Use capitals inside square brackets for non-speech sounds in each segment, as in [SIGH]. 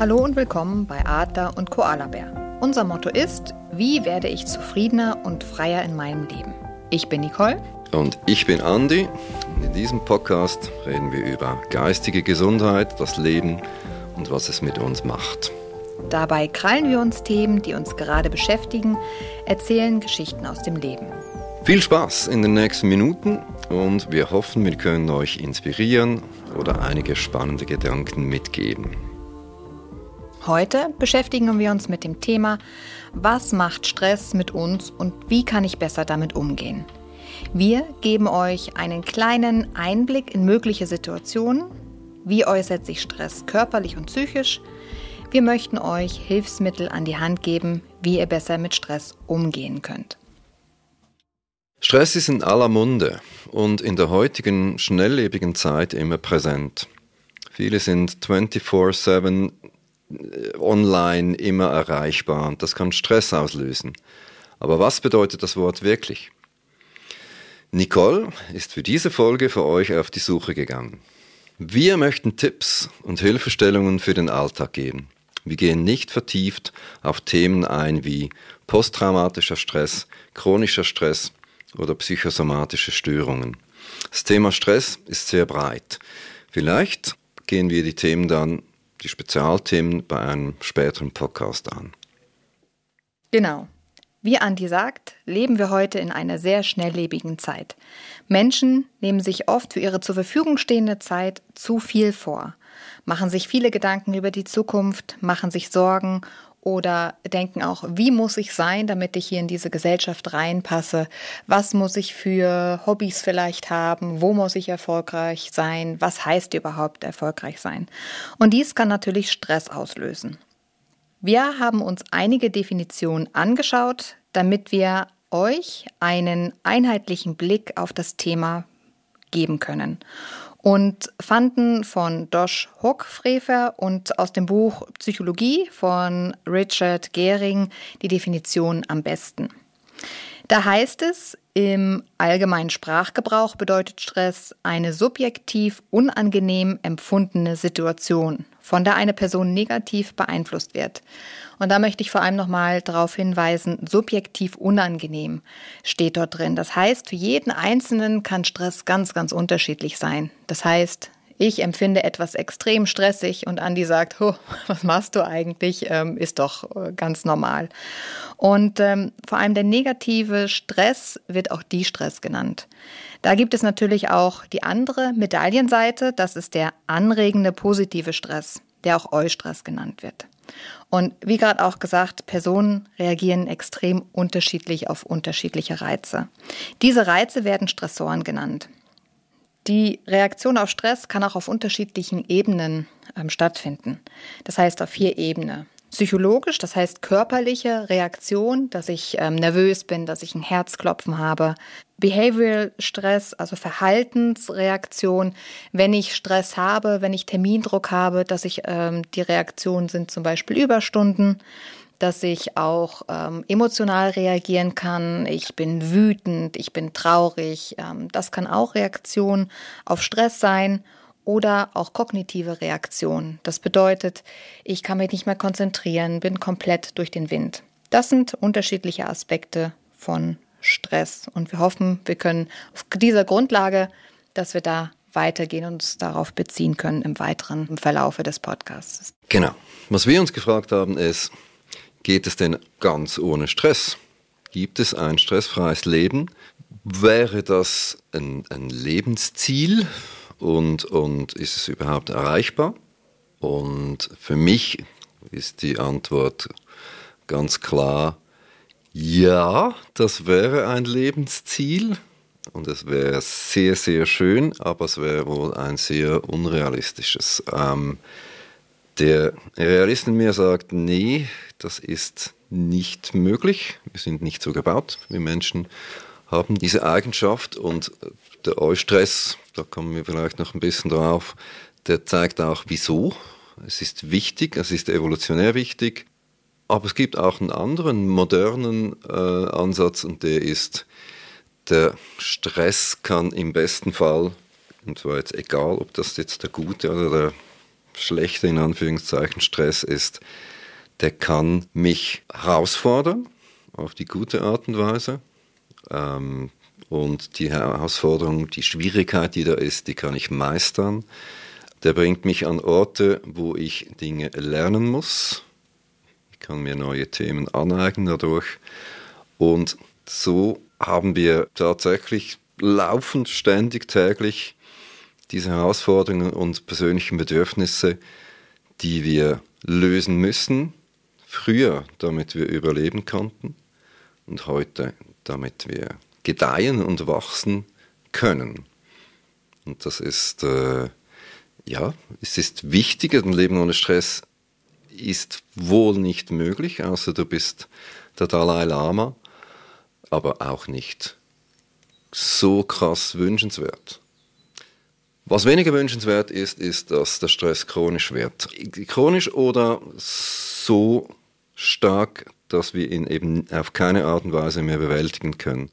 Hallo und willkommen bei Adler und Koala Bär. Unser Motto ist: Wie werde ich zufriedener und freier in meinem Leben? Ich bin Nicole. Und ich bin Andi. Und in diesem Podcast reden wir über geistige Gesundheit, das Leben und was es mit uns macht. Dabei krallen wir uns Themen, die uns gerade beschäftigen, erzählen Geschichten aus dem Leben. Viel Spaß in den nächsten Minuten und wir hoffen, wir können euch inspirieren oder einige spannende Gedanken mitgeben. Heute beschäftigen wir uns mit dem Thema, was macht Stress mit uns und wie kann ich besser damit umgehen. Wir geben euch einen kleinen Einblick in mögliche Situationen, wie äußert sich Stress körperlich und psychisch. Wir möchten euch Hilfsmittel an die Hand geben, wie ihr besser mit Stress umgehen könnt. Stress ist in aller Munde und in der heutigen schnelllebigen Zeit immer präsent. Viele sind 24-7 online immer erreichbar und das kann Stress auslösen. Aber was bedeutet das Wort wirklich? Nicole ist für diese Folge für euch auf die Suche gegangen. Wir möchten Tipps und Hilfestellungen für den Alltag geben. Wir gehen nicht vertieft auf Themen ein wie posttraumatischer Stress, chronischer Stress oder psychosomatische Störungen. Das Thema Stress ist sehr breit. Vielleicht gehen wir die Themen dann die Spezialthemen bei einem späteren Podcast an. Genau. Wie Andi sagt, leben wir heute in einer sehr schnelllebigen Zeit. Menschen nehmen sich oft für ihre zur Verfügung stehende Zeit zu viel vor, machen sich viele Gedanken über die Zukunft, machen sich Sorgen oder denken auch, wie muss ich sein, damit ich hier in diese Gesellschaft reinpasse? Was muss ich für Hobbys vielleicht haben? Wo muss ich erfolgreich sein? Was heißt überhaupt erfolgreich sein? Und dies kann natürlich Stress auslösen. Wir haben uns einige Definitionen angeschaut, damit wir euch einen einheitlichen Blick auf das Thema geben können und fanden von Dosh Hook und aus dem Buch Psychologie von Richard Gehring die Definition am besten. Da heißt es, im allgemeinen Sprachgebrauch bedeutet Stress eine subjektiv unangenehm empfundene Situation, von der eine Person negativ beeinflusst wird. Und da möchte ich vor allem nochmal darauf hinweisen, subjektiv unangenehm steht dort drin. Das heißt, für jeden Einzelnen kann Stress ganz, ganz unterschiedlich sein. Das heißt, ich empfinde etwas extrem stressig und Andi sagt, oh, [LAUGHS] was machst du eigentlich, ähm, ist doch äh, ganz normal. Und ähm, vor allem der negative Stress wird auch die stress genannt. Da gibt es natürlich auch die andere Medaillenseite, das ist der anregende positive Stress, der auch Eustress genannt wird. Und wie gerade auch gesagt, Personen reagieren extrem unterschiedlich auf unterschiedliche Reize. Diese Reize werden Stressoren genannt. Die Reaktion auf Stress kann auch auf unterschiedlichen Ebenen ähm, stattfinden. Das heißt auf vier Ebenen. Psychologisch, das heißt körperliche Reaktion, dass ich ähm, nervös bin, dass ich ein Herzklopfen habe. Behavioral Stress, also Verhaltensreaktion, wenn ich Stress habe, wenn ich Termindruck habe, dass ich ähm, die Reaktionen sind zum Beispiel Überstunden dass ich auch ähm, emotional reagieren kann. Ich bin wütend, ich bin traurig. Ähm, das kann auch Reaktion auf Stress sein oder auch kognitive Reaktion. Das bedeutet, ich kann mich nicht mehr konzentrieren, bin komplett durch den Wind. Das sind unterschiedliche Aspekte von Stress und wir hoffen, wir können auf dieser Grundlage, dass wir da weitergehen und uns darauf beziehen können im weiteren im Verlaufe des Podcasts. Genau. Was wir uns gefragt haben ist, Geht es denn ganz ohne Stress? Gibt es ein stressfreies Leben? Wäre das ein, ein Lebensziel und, und ist es überhaupt erreichbar? Und für mich ist die Antwort ganz klar, ja, das wäre ein Lebensziel und es wäre sehr, sehr schön, aber es wäre wohl ein sehr unrealistisches. Ähm, der Realist in mir sagt, nee, das ist nicht möglich. Wir sind nicht so gebaut. Wir Menschen haben diese Eigenschaft und der Eustress, da kommen wir vielleicht noch ein bisschen drauf, der zeigt auch wieso. Es ist wichtig, es ist evolutionär wichtig. Aber es gibt auch einen anderen modernen äh, Ansatz und der ist, der Stress kann im besten Fall, und zwar jetzt egal, ob das jetzt der gute oder der schlechte, in Anführungszeichen, Stress ist, der kann mich herausfordern, auf die gute Art und Weise. Ähm, und die Herausforderung, die Schwierigkeit, die da ist, die kann ich meistern. Der bringt mich an Orte, wo ich Dinge lernen muss. Ich kann mir neue Themen aneignen dadurch. Und so haben wir tatsächlich laufend, ständig, täglich diese Herausforderungen und persönlichen Bedürfnisse, die wir lösen müssen, früher, damit wir überleben konnten und heute, damit wir gedeihen und wachsen können. Und das ist, äh, ja, es ist wichtiger, ein Leben ohne Stress ist wohl nicht möglich, außer du bist der Dalai Lama, aber auch nicht so krass wünschenswert. Was weniger wünschenswert ist, ist, dass der Stress chronisch wird. Chronisch oder so stark, dass wir ihn eben auf keine Art und Weise mehr bewältigen können.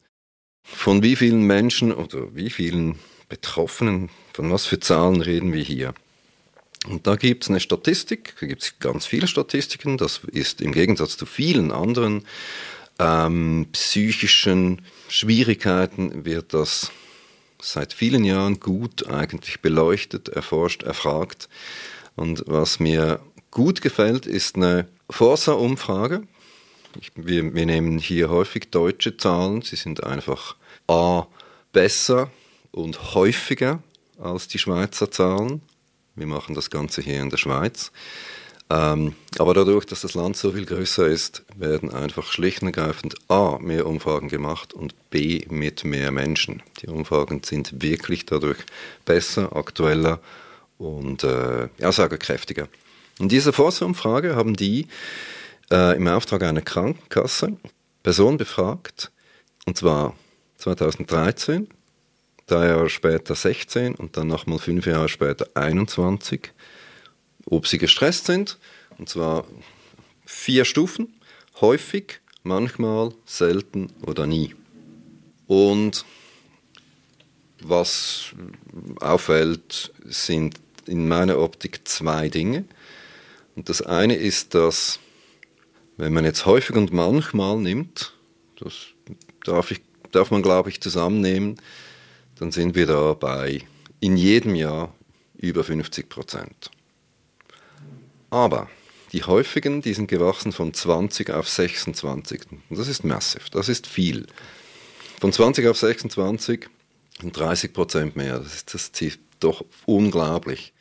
Von wie vielen Menschen oder wie vielen Betroffenen, von was für Zahlen reden wir hier? Und da gibt es eine Statistik, da gibt es ganz viele Statistiken, das ist im Gegensatz zu vielen anderen ähm, psychischen Schwierigkeiten wird das seit vielen Jahren gut eigentlich beleuchtet, erforscht, erfragt. Und was mir gut gefällt, ist eine Forsa-Umfrage. Wir, wir, nehmen hier häufig deutsche Zahlen. Sie sind einfach A besser und häufiger als die Schweizer Zahlen. Wir machen das Ganze hier in der Schweiz. Ähm, aber dadurch, dass das Land so viel größer ist, werden einfach schlicht und ergreifend A, mehr Umfragen gemacht und B, mit mehr Menschen. Die Umfragen sind wirklich dadurch besser, aktueller und äh, aussagekräftiger. In dieser Forschungsumfrage haben die äh, im Auftrag einer Krankenkasse Personen befragt, und zwar 2013, drei Jahre später 16 und dann nochmal fünf Jahre später 21 ob sie gestresst sind. Und zwar vier Stufen. Häufig, manchmal, selten oder nie. Und was auffällt, sind in meiner Optik zwei Dinge. Und das eine ist, dass wenn man jetzt häufig und manchmal nimmt, das darf, ich, darf man, glaube ich, zusammennehmen, dann sind wir da bei in jedem Jahr über 50 Prozent. Aber die häufigen, die sind gewachsen von 20 auf 26. das ist massiv, das ist viel. Von 20 auf 26 sind 30 Prozent mehr. Das ist, das ist doch unglaublich.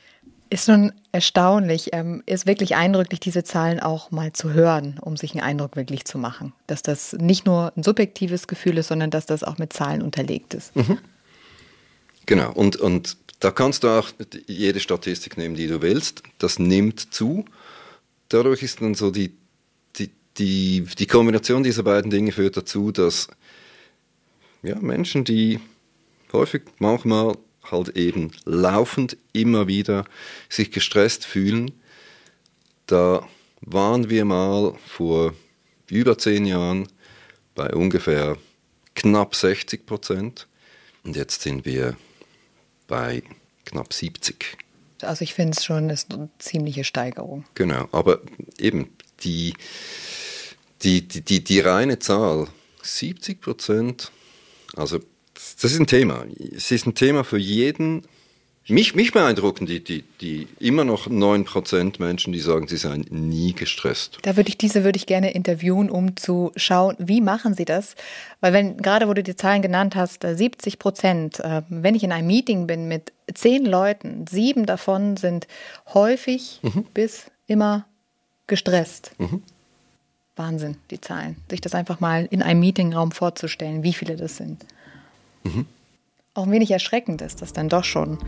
Ist nun erstaunlich, ähm, ist wirklich eindrücklich, diese Zahlen auch mal zu hören, um sich einen Eindruck wirklich zu machen. Dass das nicht nur ein subjektives Gefühl ist, sondern dass das auch mit Zahlen unterlegt ist. Mhm. Genau, und, und da kannst du auch jede Statistik nehmen, die du willst. Das nimmt zu. Dadurch ist dann so die, die, die, die Kombination dieser beiden Dinge führt dazu, dass ja, Menschen, die häufig manchmal halt eben laufend immer wieder sich gestresst fühlen, da waren wir mal vor über zehn Jahren bei ungefähr knapp 60 Prozent und jetzt sind wir bei knapp 70. Also ich finde es schon ist eine ziemliche Steigerung. Genau, aber eben die, die, die, die, die reine Zahl, 70 Prozent, also das ist ein Thema. Es ist ein Thema für jeden mich, mich beeindrucken die, die, die immer noch 9% Menschen, die sagen, sie seien nie gestresst. Da würde ich diese würde ich gerne interviewen, um zu schauen, wie machen sie das? Weil wenn, gerade wo du die Zahlen genannt hast, 70 äh, Prozent, äh, wenn ich in einem Meeting bin mit zehn Leuten, sieben davon sind häufig mhm. bis immer gestresst. Mhm. Wahnsinn, die Zahlen. Sich das einfach mal in einem Meetingraum vorzustellen, wie viele das sind. Mhm auch ein wenig erschreckend ist das dann doch schon.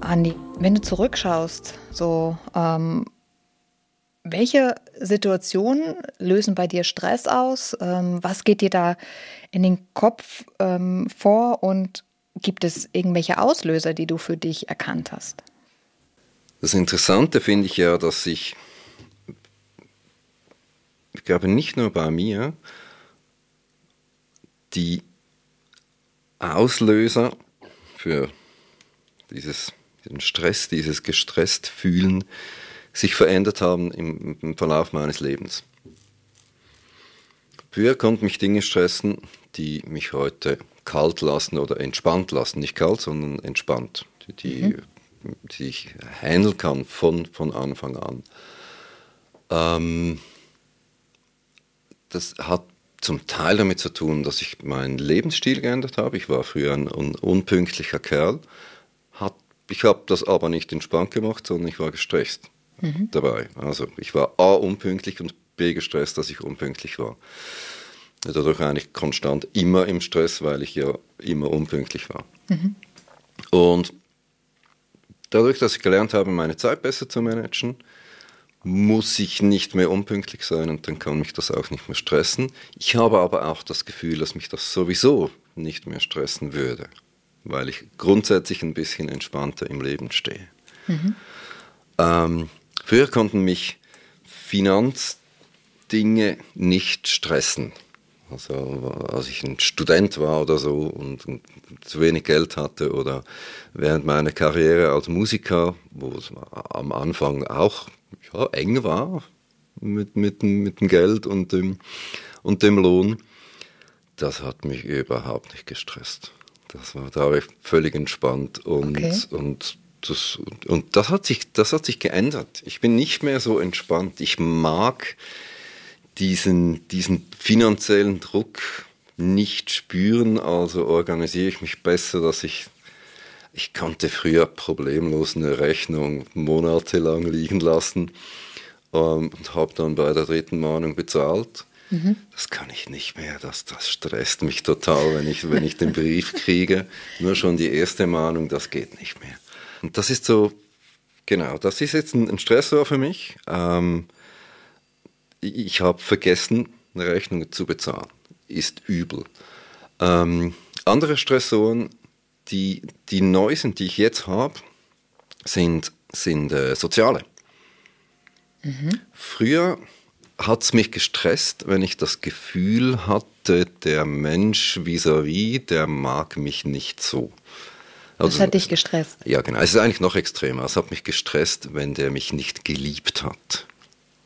Andi, wenn du zurückschaust, so ähm, welche Situationen lösen bei dir Stress aus? Ähm, was geht dir da in den Kopf ähm, vor und Gibt es irgendwelche Auslöser, die du für dich erkannt hast? Das Interessante finde ich ja, dass ich, ich glaube nicht nur bei mir, die Auslöser für dieses, diesen Stress, dieses gestresst fühlen, sich verändert haben im, im Verlauf meines Lebens. Früher konnten mich Dinge stressen, die mich heute kalt lassen oder entspannt lassen. Nicht kalt, sondern entspannt. Die, mhm. die ich handeln kann von, von Anfang an. Ähm, das hat zum Teil damit zu tun, dass ich meinen Lebensstil geändert habe. Ich war früher ein, un unpünktlicher Kerl. Hat, ich habe das aber nicht entspannt gemacht, sondern ich war gestresst mhm. dabei. Also ich war A unpünktlich und B gestresst, dass ich unpünktlich war. Also dadurch eigentlich konstant immer im Stress, weil ich ja immer unpünktlich war. Mhm. Und dadurch, dass ich gelernt habe, meine Zeit besser zu managen, muss ich nicht mehr unpünktlich sein und dann kann mich das auch nicht mehr stressen. Ich habe aber auch das Gefühl, dass mich das sowieso nicht mehr stressen würde, weil ich grundsätzlich ein bisschen entspannter im Leben stehe. Mhm. Ähm, früher konnten mich Finanzdinge nicht stressen. Also als ich ein Student war oder so und, und, zu wenig Geld hatte oder während meiner Karriere als Musiker, wo es am Anfang auch ja, eng war mit, mit, mit dem Geld und dem, und dem Lohn, das hat mich überhaupt nicht gestresst. Das war, da war ich völlig entspannt und, okay. und das, und, das hat sich, das hat sich geändert. Ich bin nicht mehr so entspannt. Ich mag diesen, diesen finanziellen Druck nicht spüren, also organisiere ich mich besser, dass ich ich konnte früher problemlos eine Rechnung monatelang liegen lassen ähm, und habe dann bei der dritten Mahnung bezahlt. Mhm. Das kann ich nicht mehr, das, das stresst mich total, wenn ich, wenn ich den Brief [LAUGHS] kriege. Nur schon die erste Mahnung, das geht nicht mehr. Und das ist so, genau, das ist jetzt ein, ein Stressor für mich. Ähm, ich habe vergessen, eine Rechnung zu bezahlen. Ist übel. Ähm, andere Stressoren, die, die neu sind, die ich jetzt habe, sind, sind äh, soziale. Mhm. Früher hat es mich gestresst, wenn ich das Gefühl hatte, der Mensch vis-à-vis, der mag mich nicht so. Also, das hat dich gestresst. Ja, genau. Es ist eigentlich noch extremer. Es hat mich gestresst, wenn der mich nicht geliebt hat.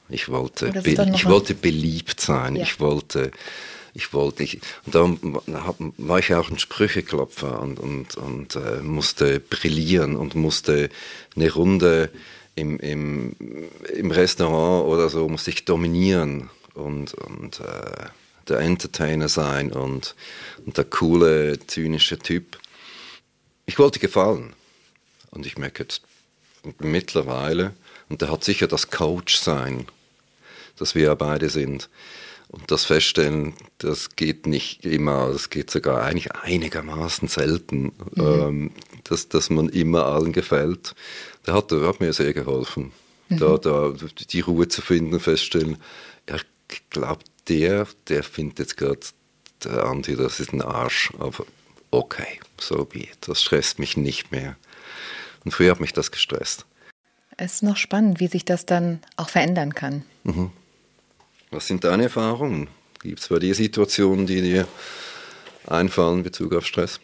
Ich wollte, ich wollte beliebt sein. Ja. Ich wollte, ich wollte, ich, und darum war ich auch ein Sprücheklopfer und, und, und äh, musste brillieren und musste eine Runde im, im, im Restaurant oder so, musste ich dominieren und, und äh, der Entertainer sein und, und der coole, zynische Typ. Ich wollte gefallen. Und ich merke jetzt mittlerweile, und der hat sicher das Coach-Sein, das wir ja beide sind. Und das Feststellen, das geht nicht immer, das geht sogar eigentlich einigermaßen selten, mhm. ähm, dass, dass man immer allen gefällt. Der hat, der hat mir sehr geholfen, mhm. da, da die Ruhe zu finden, feststellen, ich glaube, der, der findet jetzt gerade, der Andi, das ist ein Arsch, aber okay, so wie, Das stresst mich nicht mehr. Und früher hat mich das gestresst. Es ist noch spannend, wie sich das dann auch verändern kann. Mhm. Was sind deine Erfahrungen? Gibt es bei dir Situationen, die dir einfallen in Bezug auf Stress?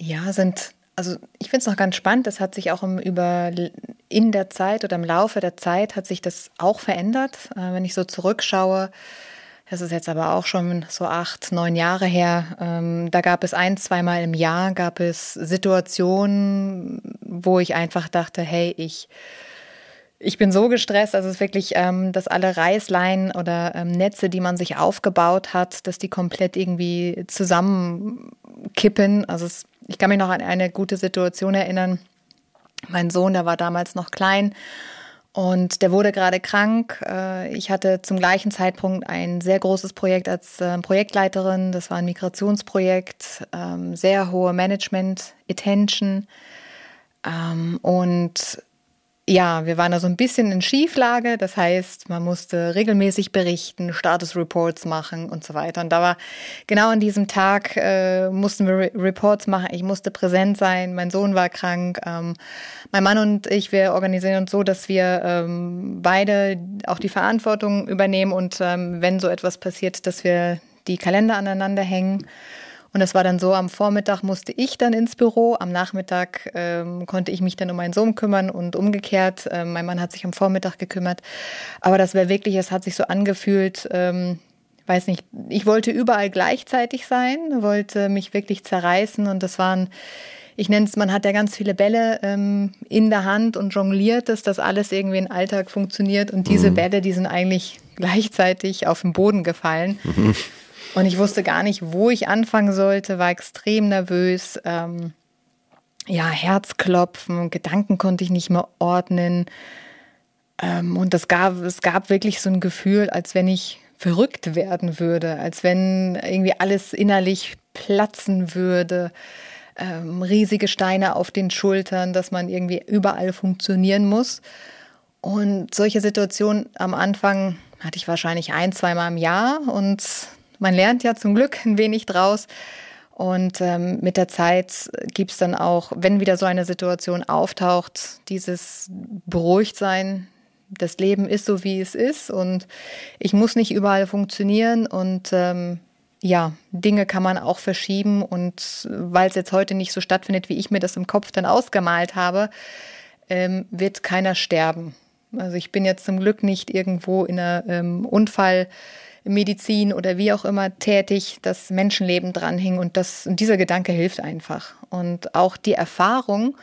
Ja, sind, also ich finde es noch ganz spannend. Das hat sich auch im, über, in der Zeit oder im Laufe der Zeit hat sich das auch verändert. Äh, wenn ich so zurückschaue, das ist jetzt aber auch schon so acht, neun Jahre her, ähm, da gab es ein, zweimal im Jahr, gab es Situationen, wo ich einfach dachte, hey, ich, ich bin so gestresst, also es ist wirklich, ähm, dass alle Reißleinen oder ähm, Netze, die man sich aufgebaut hat, dass die komplett irgendwie zusammenkippen. Also es, ich kann mich noch an eine gute Situation erinnern. Mein Sohn, der war damals noch klein und der wurde gerade krank. Äh, ich hatte zum gleichen Zeitpunkt ein sehr großes Projekt als ähm, Projektleiterin. Das war ein Migrationsprojekt, ähm, sehr hohe Management-Attention. Ähm, und ja, wir waren da so ein bisschen in Schieflage. Das heißt, man musste regelmäßig berichten, Status-Reports machen und so weiter. Und da war genau an diesem Tag äh, mussten wir Reports machen. Ich musste präsent sein. Mein Sohn war krank. Ähm, mein Mann und ich, wir organisieren uns so, dass wir ähm, beide auch die Verantwortung übernehmen und ähm, wenn so etwas passiert, dass wir die Kalender aneinander hängen. Und das war dann so, am Vormittag musste ich dann ins Büro, am Nachmittag ähm, konnte ich mich dann um meinen Sohn kümmern und umgekehrt. Ähm, mein Mann hat sich am Vormittag gekümmert. Aber das wäre wirklich, es hat sich so angefühlt, ähm, weiß nicht, ich wollte überall gleichzeitig sein, wollte mich wirklich zerreißen und das waren ich nenne es, man hat ja ganz viele Bälle ähm, in der Hand und jongliert es, dass alles irgendwie im Alltag funktioniert. Und diese mhm. Bälle, die sind eigentlich gleichzeitig auf den Boden gefallen. Mhm. Und ich wusste gar nicht, wo ich anfangen sollte, war extrem nervös. Ähm, ja, Herzklopfen, Gedanken konnte ich nicht mehr ordnen. Ähm, und das gab, es gab wirklich so ein Gefühl, als wenn ich verrückt werden würde, als wenn irgendwie alles innerlich platzen würde. Ähm, riesige Steine auf den Schultern, dass man irgendwie überall funktionieren muss. Und solche Situationen am Anfang hatte ich wahrscheinlich ein, zweimal im Jahr und man lernt ja zum Glück ein wenig draus. Und ähm, mit der Zeit gibt es dann auch, wenn wieder so eine Situation auftaucht, dieses Beruhigtsein. Das Leben ist so, wie es ist und ich muss nicht überall funktionieren und ähm, ja, Dinge kann man auch verschieben und weil es jetzt heute nicht so stattfindet, wie ich mir das im Kopf dann ausgemalt habe, ähm, wird keiner sterben. Also ich bin jetzt zum Glück nicht irgendwo in einer ähm, Unfall Medizin oder wie auch immer tätig, das Menschenleben dranhing. Und, das, und dieser Gedanke hilft einfach. Und auch die Erfahrung,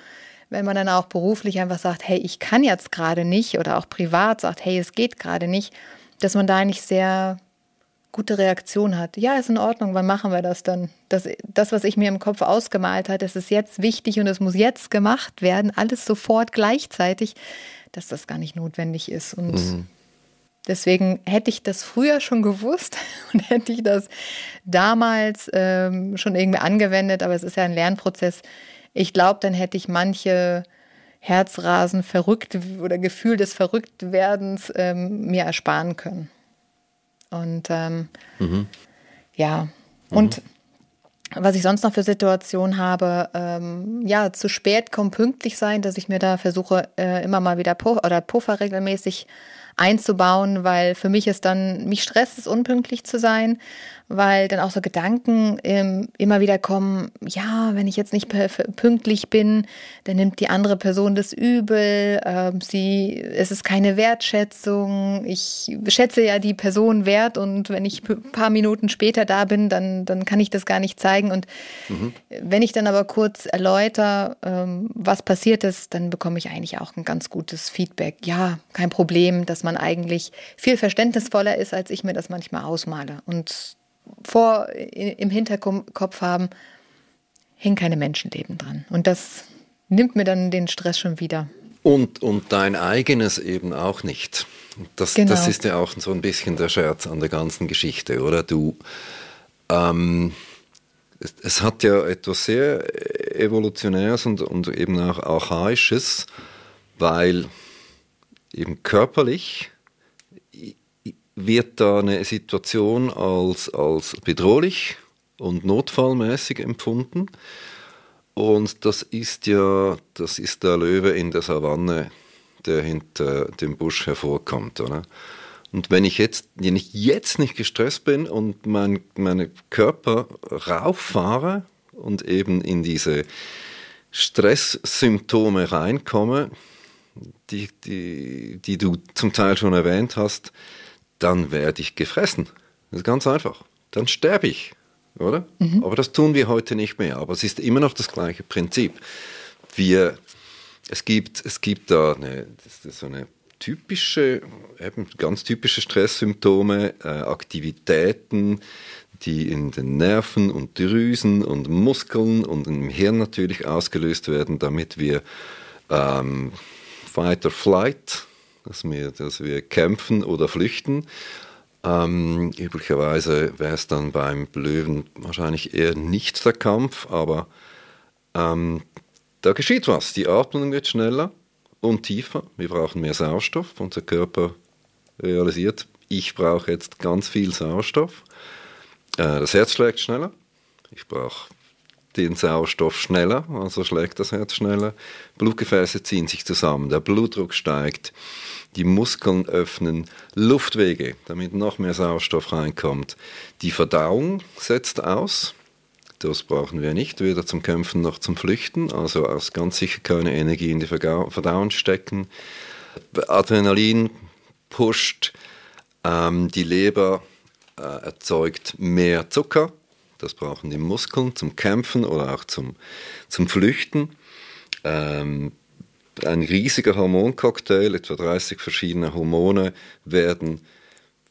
wenn man dann auch beruflich einfach sagt, hey, ich kann jetzt gerade nicht oder auch privat sagt, hey, es geht gerade nicht, dass man da eigentlich sehr gute Reaktion hat. Ja, ist in Ordnung, wann machen wir das dann? Das, das was ich mir im Kopf ausgemalt hat, das ist jetzt wichtig und es muss jetzt gemacht werden, alles sofort gleichzeitig, dass das gar nicht notwendig ist. Und mhm. Deswegen hätte ich das früher schon gewusst [LAUGHS] und hätte ich das damals ähm, schon irgendwie angewendet, aber es ist ja ein Lernprozess. Ich glaube, dann hätte ich manche Herzrasen verrückt oder Gefühl des Verrücktwerdens ähm, mir ersparen können. Und ähm, mhm. ja, mhm. und was ich sonst noch für Situationen habe, ähm, ja, zu spät kommen, pünktlich sein, dass ich mir da versuche, äh, immer mal wieder Puff oder Puffer regelmäßig äh, einzubauen, weil für mich ist dann, mich stresst es, unpünktlich zu sein, weil dann auch so Gedanken ähm, immer wieder kommen, ja, wenn ich jetzt nicht pünktlich bin, dann nimmt die andere Person das übel, äh, sie, es ist keine Wertschätzung, ich schätze ja die Person wert und wenn ich ein paar Minuten später da bin, dann, dann kann ich das gar nicht zeigen und mhm. wenn ich dann aber kurz erläutere, ähm, was passiert ist, dann bekomme ich eigentlich auch ein ganz gutes Feedback. Ja, kein Problem, dass man man eigentlich viel verständnisvoller ist, als ich mir das manchmal ausmale. Und vor im Hinterkopf haben, hängen keine Menschenleben dran. Und das nimmt mir dann den Stress schon wieder. Und, und dein eigenes eben auch nicht. Das, genau. das ist ja auch so ein bisschen der Scherz an der ganzen Geschichte, oder? Du, ähm, es, es, hat ja etwas sehr Evolutionäres und, und eben auch Archaisches, weil eben körperlich wird da eine Situation als, als bedrohlich und notfallmäßig empfunden. Und das ist ja, das ist der Löwe in der Savanne, der hinter dem Busch hervorkommt. Oder? Und wenn ich jetzt, wenn ich jetzt nicht gestresst bin und mein, meinen Körper rauffahre und eben in diese Stresssymptome reinkomme, die, die, die du zum Teil schon erwähnt hast, dann werde ich gefressen. Das ist ganz einfach. Dann sterbe ich, oder? Mhm. Aber das tun wir heute nicht mehr. Aber es ist immer noch das gleiche Prinzip. Wir, es, gibt, es gibt da eine, so eine typische, eben ganz typische Stresssymptome, äh, Aktivitäten, die in den Nerven und Drüsen und Muskeln und im Hirn natürlich ausgelöst werden, damit wir ähm, Fight or Flight, dass wir, dass wir kämpfen oder flüchten. Ähm, üblicherweise wäre es dann beim Löwen wahrscheinlich eher nicht der Kampf, aber ähm, da geschieht was. Die Atmung wird schneller und tiefer. Wir brauchen mehr Sauerstoff. Unser Körper realisiert, ich brauche jetzt ganz viel Sauerstoff. Äh, das Herz schlägt schneller. Ich brauche den Sauerstoff schneller, also schlägt das Herz schneller, Blutgefäße ziehen sich zusammen, der Blutdruck steigt, die Muskeln öffnen, Luftwege, damit noch mehr Sauerstoff reinkommt, die Verdauung setzt aus, das brauchen wir nicht, weder zum Kämpfen noch zum Flüchten, also aus ganz sicher keine Energie in die Verdauung stecken, Adrenalin pusht, ähm, die Leber äh, erzeugt mehr Zucker, das brauchen die Muskeln zum Kämpfen oder auch zum, zum Flüchten. Ähm, ein riesiger Hormoncocktail, etwa 30 verschiedene Hormone werden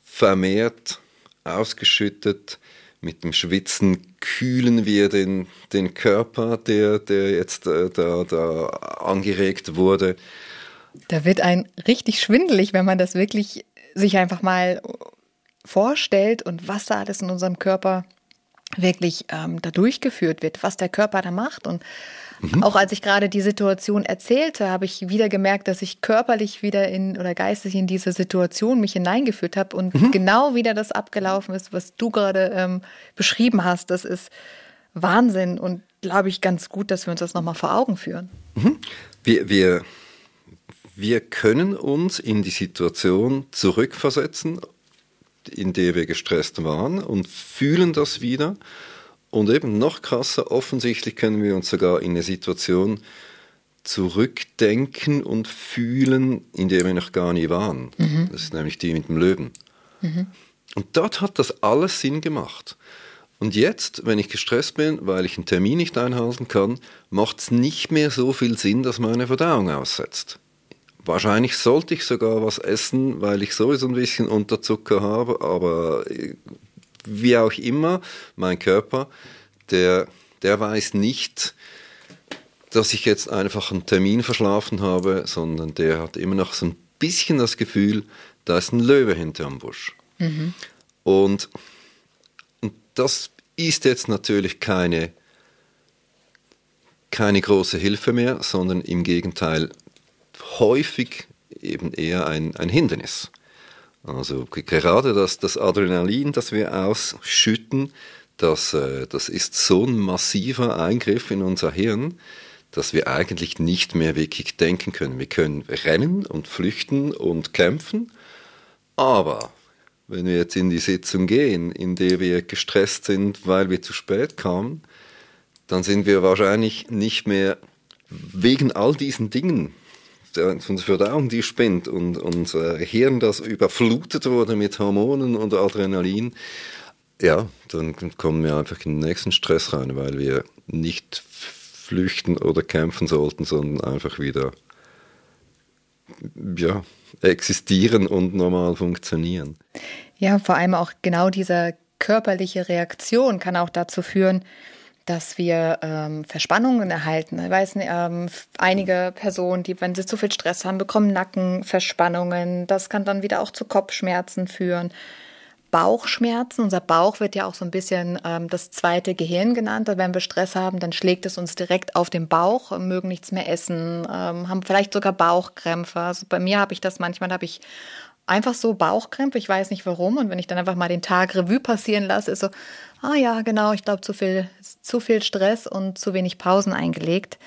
vermehrt ausgeschüttet. Mit dem Schwitzen kühlen wir den, den Körper, der, der jetzt äh, da, da angeregt wurde. Da wird ein richtig schwindelig, wenn man das wirklich sich einfach mal vorstellt und was da alles in unserem Körper wirklich ähm, da durchgeführt wird, was der Körper da macht. Und mhm. auch als ich gerade die Situation erzählte, habe ich wieder gemerkt, dass ich körperlich wieder in oder geistig in diese Situation mich hineingeführt habe und mhm. genau wieder das abgelaufen ist, was du gerade ähm, beschrieben hast. Das ist Wahnsinn und glaube ich ganz gut, dass wir uns das nochmal vor Augen führen. Mhm. Wir, wir, wir können uns in die Situation zurückversetzen in der wir gestresst waren und fühlen das wieder. Und eben noch krasser, offensichtlich können wir uns sogar in eine Situation zurückdenken und fühlen, in der wir noch gar nie waren. Mhm. Das ist nämlich die mit dem Löwen. Mhm. Und dort hat das alles Sinn gemacht. Und jetzt, wenn ich gestresst bin, weil ich einen Termin nicht einhalten kann, macht es nicht mehr so viel Sinn, dass meine Verdauung aussetzt. Wahrscheinlich sollte ich sogar was essen, weil ich sowieso ein bisschen Unterzucker habe, aber äh, wie auch immer, mein Körper, der, der weiß nicht, dass ich jetzt einfach einen Termin verschlafen habe, sondern der hat immer noch so ein bisschen das Gefühl, da ist ein Löwe hinterm Busch. Mhm. Und, und das ist jetzt natürlich keine, keine große Hilfe mehr, sondern im Gegenteil, häufig eben eher ein, ein Hindernis. Also gerade das, das Adrenalin, das wir ausschütten, das, äh, das ist so ein massiver Eingriff in unser Hirn, dass wir eigentlich nicht mehr wirklich denken können. Wir können rennen und flüchten und kämpfen, aber wenn wir jetzt in die Sitzung gehen, in der wir gestresst sind, weil wir zu spät kamen, dann sind wir wahrscheinlich nicht mehr wegen all diesen Dingen unser Verdauung die spinnt und unser äh, Hirn, das überflutet wurde mit Hormonen und Adrenalin, ja, dann kommen wir einfach in den nächsten Stress rein, weil wir nicht flüchten oder kämpfen sollten, sondern einfach wieder ja, existieren und normal funktionieren. Ja, vor allem auch genau diese körperliche Reaktion kann auch dazu führen, dass wir ähm, Verspannungen erhalten. Ich weiß, nicht, ähm, einige Personen, die, wenn sie zu viel Stress haben, bekommen Nackenverspannungen. Das kann dann wieder auch zu Kopfschmerzen führen. Bauchschmerzen. Unser Bauch wird ja auch so ein bisschen ähm, das zweite Gehirn genannt. Wenn wir Stress haben, dann schlägt es uns direkt auf den Bauch, mögen nichts mehr essen, ähm, haben vielleicht sogar Bauchkrämpfe. Also bei mir habe ich das manchmal, habe ich einfach so Bauchkrämpfe, ich weiß nicht warum. Und wenn ich dann einfach mal den Tag Revue passieren lasse, ist so, ah ja, genau, ich glaube, zu viel, zu viel Stress und zu wenig Pausen eingelegt.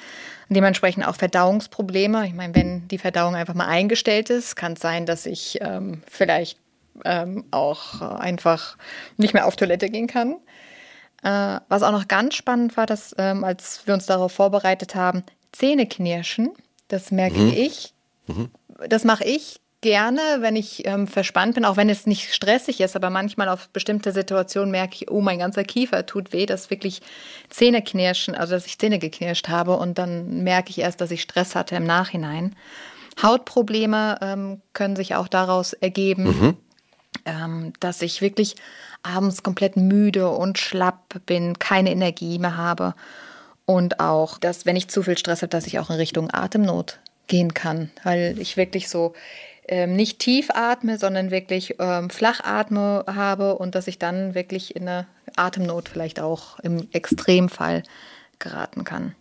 Und dementsprechend auch Verdauungsprobleme. Ich meine, wenn die Verdauung einfach mal eingestellt ist, kann es sein, dass ich ähm, vielleicht ähm, auch äh, einfach nicht mehr auf Toilette gehen kann. Äh, was auch noch ganz spannend war, dass ähm, als wir uns darauf vorbereitet haben, Zähne knirschen, das merke mhm. ich. Mhm. Das mache ich gerne, wenn ich ähm, verspannt bin, auch wenn es nicht stressig ist, aber manchmal auf bestimmte Situationen merke ich, oh, mein ganzer Kiefer tut weh, dass wirklich Zähne knirschen, also dass ich Zähne geknirscht habe und dann merke ich erst, dass ich Stress hatte im Nachhinein. Hautprobleme ähm, können sich auch daraus ergeben. Mhm ähm, dass ich wirklich abends komplett müde und schlapp bin, keine Energie mehr habe und auch, dass wenn ich zu viel Stress habe, dass ich auch in Richtung Atemnot gehen kann, weil ich wirklich so ähm, nicht tief atme, sondern wirklich ähm, flach atme habe und dass ich dann wirklich in eine Atemnot vielleicht auch im Extremfall geraten kann.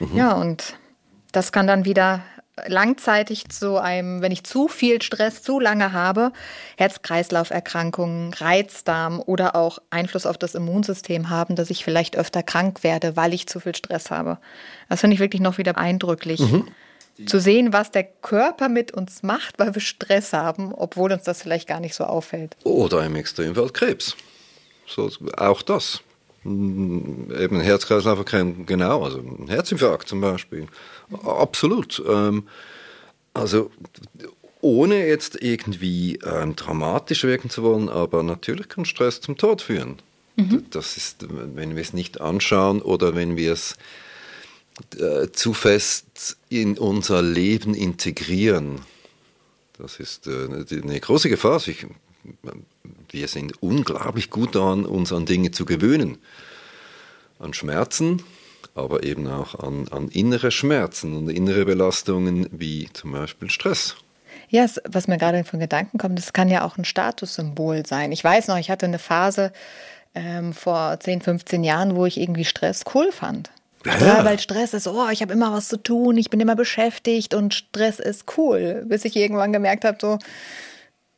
Mhm. Ja, und das kann dann wieder langzeitig zu einem, wenn ich zu viel Stress zu lange habe, Herz-Kreislauf-Erkrankungen, Reizdarm oder auch Einfluss auf das Immunsystem haben, dass ich vielleicht öfter krank werde, weil ich zu viel Stress habe. Das finde ich wirklich noch wieder eindrücklich. Mhm. Zu sehen, was der Körper mit uns macht, weil wir Stress haben, obwohl uns das vielleicht gar nicht so auffällt. Oder im Extremfall Krebs. So, auch das. Eben Herz-Kreislauf-Erkrankungen, genau. Also ein Herzinfarkt zum Beispiel. Absolut. Ähm, also ohne jetzt irgendwie ähm, dramatisch wirken zu wollen, aber natürlich kann Stress zum Tod führen. Mhm. Das ist, wenn wir es nicht anschauen oder wenn wir es äh, zu fest in unser Leben integrieren. Das ist äh, eine große Gefahr. Also ich, wir sind unglaublich gut daran, uns an Dinge zu gewöhnen. An Schmerzen, aber eben auch an, an innere Schmerzen und innere Belastungen wie zum Beispiel Stress. Ja, yes, was mir gerade von Gedanken kommt, das kann ja auch ein Statussymbol sein. Ich weiß noch, ich hatte eine Phase ähm, vor 10, 15 Jahren, wo ich irgendwie Stress cool fand. Ja. Weil Stress ist, oh, ich habe immer was zu tun, ich bin immer beschäftigt und Stress ist cool. Bis ich irgendwann gemerkt habe, so,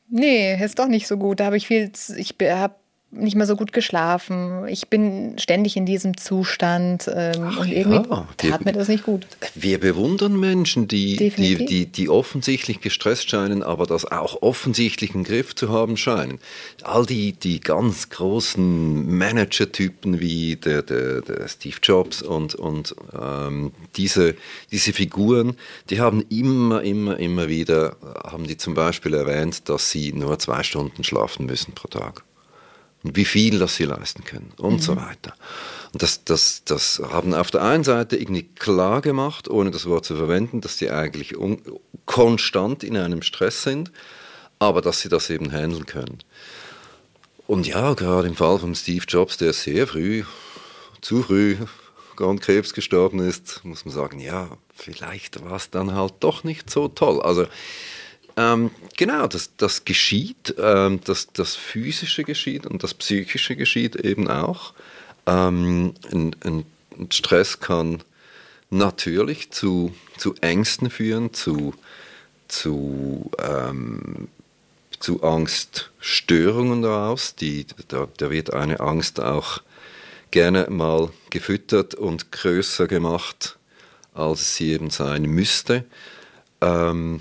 nee, ist doch nicht so gut. Da habe ich viel, ich habe nicht mehr so gut geschlafen. Ich bin ständig in diesem Zustand ähm, Ach, und irgendwie ja. tat mir das nicht gut. Wir bewundern Menschen, die, die, die, die, offensichtlich gestresst scheinen, aber das auch offensichtlich im Griff zu haben scheinen. All die, die ganz großen Manager-Typen wie der, der, der, Steve Jobs und, und ähm, diese, diese Figuren, die haben immer, immer, immer wieder, haben die zum Beispiel erwähnt, dass sie nur zwei Stunden schlafen müssen pro Tag und wie viel das sie leisten können und mhm. so weiter. Und das, das, das haben auf der einen Seite irgendwie klar gemacht, ohne das Wort zu verwenden, dass sie eigentlich un, konstant in einem Stress sind, aber dass sie das eben handeln können. Und ja, gerade im Fall von Steve Jobs, der sehr früh, zu früh an Krebs gestorben ist, muss man sagen, ja, vielleicht war es dann halt doch nicht so toll. Also ähm, genau, das, das geschieht, ähm, das, das physische geschieht und das psychische geschieht eben auch. Ähm, ein, ein, Stress kann natürlich zu, zu Ängsten führen, zu, zu, ähm, zu Angststörungen daraus. Die, da, da wird eine Angst auch gerne mal gefüttert und größer gemacht, als sie eben sein müsste. Ähm,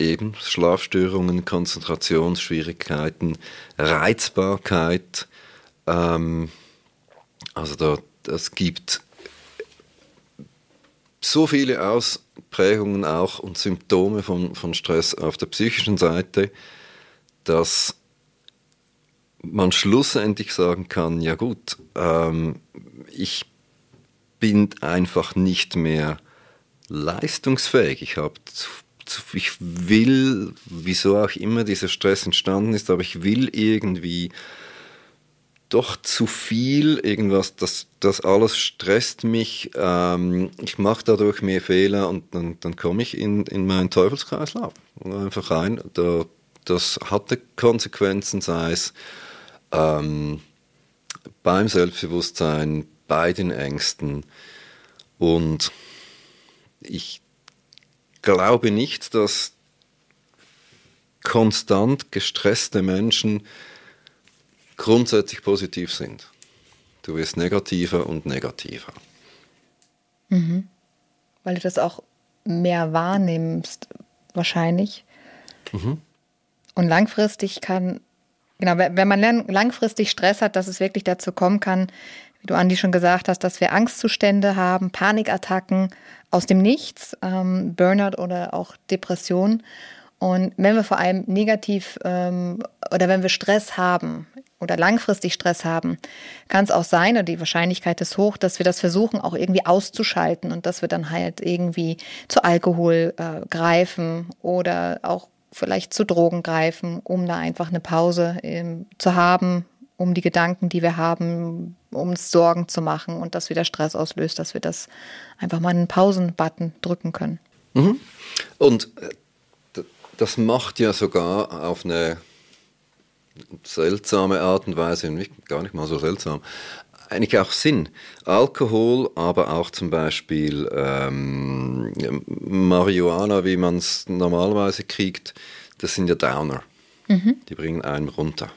eben Schlafstörungen, Konzentrationsschwierigkeiten, Reizbarkeit. Ähm, also da, das gibt so viele Ausprägungen auch und Symptome von, von Stress auf der psychischen Seite, dass man schlussendlich sagen kann, ja gut, ähm, ich bin einfach nicht mehr leistungsfähig. Ich habe ich will, wieso auch immer dieser Stress entstanden ist, aber ich will irgendwie doch zu viel irgendwas, das, das alles stresst mich, ähm, ich mache dadurch mehr Fehler und dann, dann komme ich in, in meinen Teufelskreislauf einfach rein. Da, das hatte Konsequenzen, sei es ähm, beim Selbstbewusstsein, bei den Ängsten und ich glaube nicht, dass konstant gestresste Menschen grundsätzlich positiv sind. Du wirst negativer und negativer. Mhm. Weil du das auch mehr wahrnimmst, wahrscheinlich. Mhm. Und langfristig kann, genau, wenn man langfristig Stress hat, dass es wirklich dazu kommen kann, wie du Andi schon gesagt hast, dass wir Angstzustände haben, Panikattacken, aus dem Nichts, ähm, Burnout oder auch Depression. Und wenn wir vor allem negativ ähm, oder wenn wir Stress haben oder langfristig Stress haben, kann es auch sein, oder die Wahrscheinlichkeit ist hoch, dass wir das versuchen auch irgendwie auszuschalten und dass wir dann halt irgendwie zu Alkohol äh, greifen oder auch vielleicht zu Drogen greifen, um da einfach eine Pause ähm, zu haben, um die Gedanken, die wir haben, uns Sorgen zu machen und das wieder Stress auslöst, dass wir das einfach mal einen Pausen-Button drücken können. Mhm. Und äh, das macht ja sogar auf eine seltsame Art und Weise, gar nicht mal so seltsam, eigentlich auch Sinn. Alkohol, aber auch zum Beispiel ähm, Marihuana, wie man es normalerweise kriegt, das sind ja Downer. Mhm. Die bringen einen runter.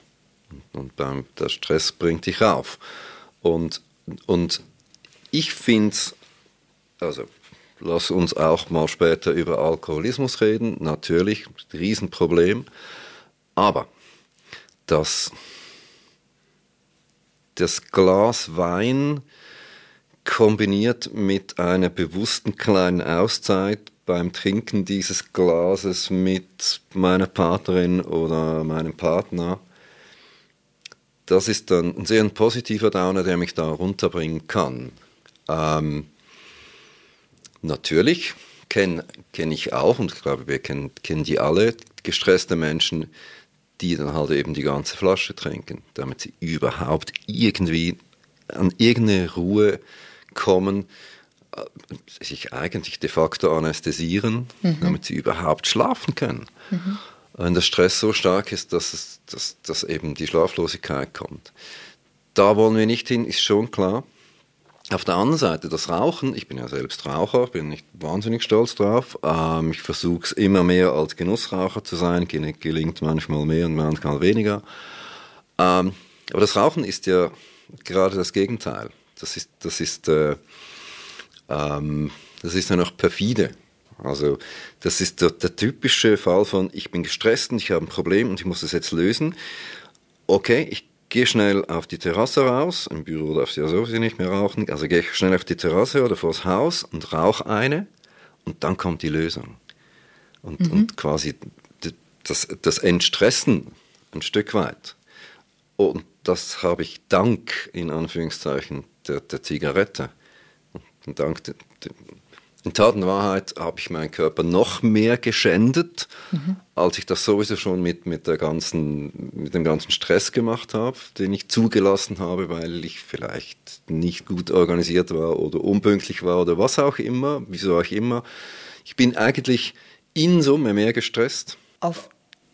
Und, und beim, der Stress bringt dich auf. Und, und ich finde, also lass uns auch mal später über Alkoholismus reden, natürlich, Riesenproblem, aber das, das Glas Wein kombiniert mit einer bewussten kleinen Auszeit beim Trinken dieses Glases mit meiner Partnerin oder meinem Partner – das ist dann ein sehr positiver Downer, der mich da runterbringen kann. Ähm, natürlich kenne kenn ich auch, und ich glaube, wir kennen, kennen die alle, gestresste Menschen, die dann halt eben die ganze Flasche trinken, damit sie überhaupt irgendwie an irgendeine Ruhe kommen, äh, sich eigentlich de facto anästhesieren, mhm. damit sie überhaupt schlafen können. Mhm wenn der Stress so stark ist, dass, es, dass, dass eben die Schlaflosigkeit kommt. Da wollen wir nicht hin, ist schon klar. Auf der anderen Seite das Rauchen, ich bin ja selbst Raucher, bin nicht wahnsinnig stolz drauf. Ähm, ich versuche es immer mehr als Genussraucher zu sein, gelingt manchmal mehr und manchmal weniger. Ähm, aber das Rauchen ist ja gerade das Gegenteil. Das ist, das ist, äh, ähm, das ist ja noch perfide. Also das ist der, der typische Fall von, ich bin gestresst und ich habe ein Problem und ich muss es jetzt lösen. Okay, ich gehe schnell auf die Terrasse raus, im Büro darf sie ja sowieso nicht mehr rauchen, also gehe ich schnell auf die Terrasse oder vors Haus und rauche eine und dann kommt die Lösung. Und, mhm. und quasi das, das Entstressen ein Stück weit. Und das habe ich dank, in Anführungszeichen, der, der Zigarette. Und dank de, de, in Tat und Wahrheit habe ich meinen Körper noch mehr geschändet, mhm. als ich das sowieso schon mit, mit, der ganzen, mit dem ganzen Stress gemacht habe, den ich zugelassen habe, weil ich vielleicht nicht gut organisiert war oder unpünktlich war oder was auch immer, wieso auch immer. Ich bin eigentlich in Summe mehr gestresst. Auf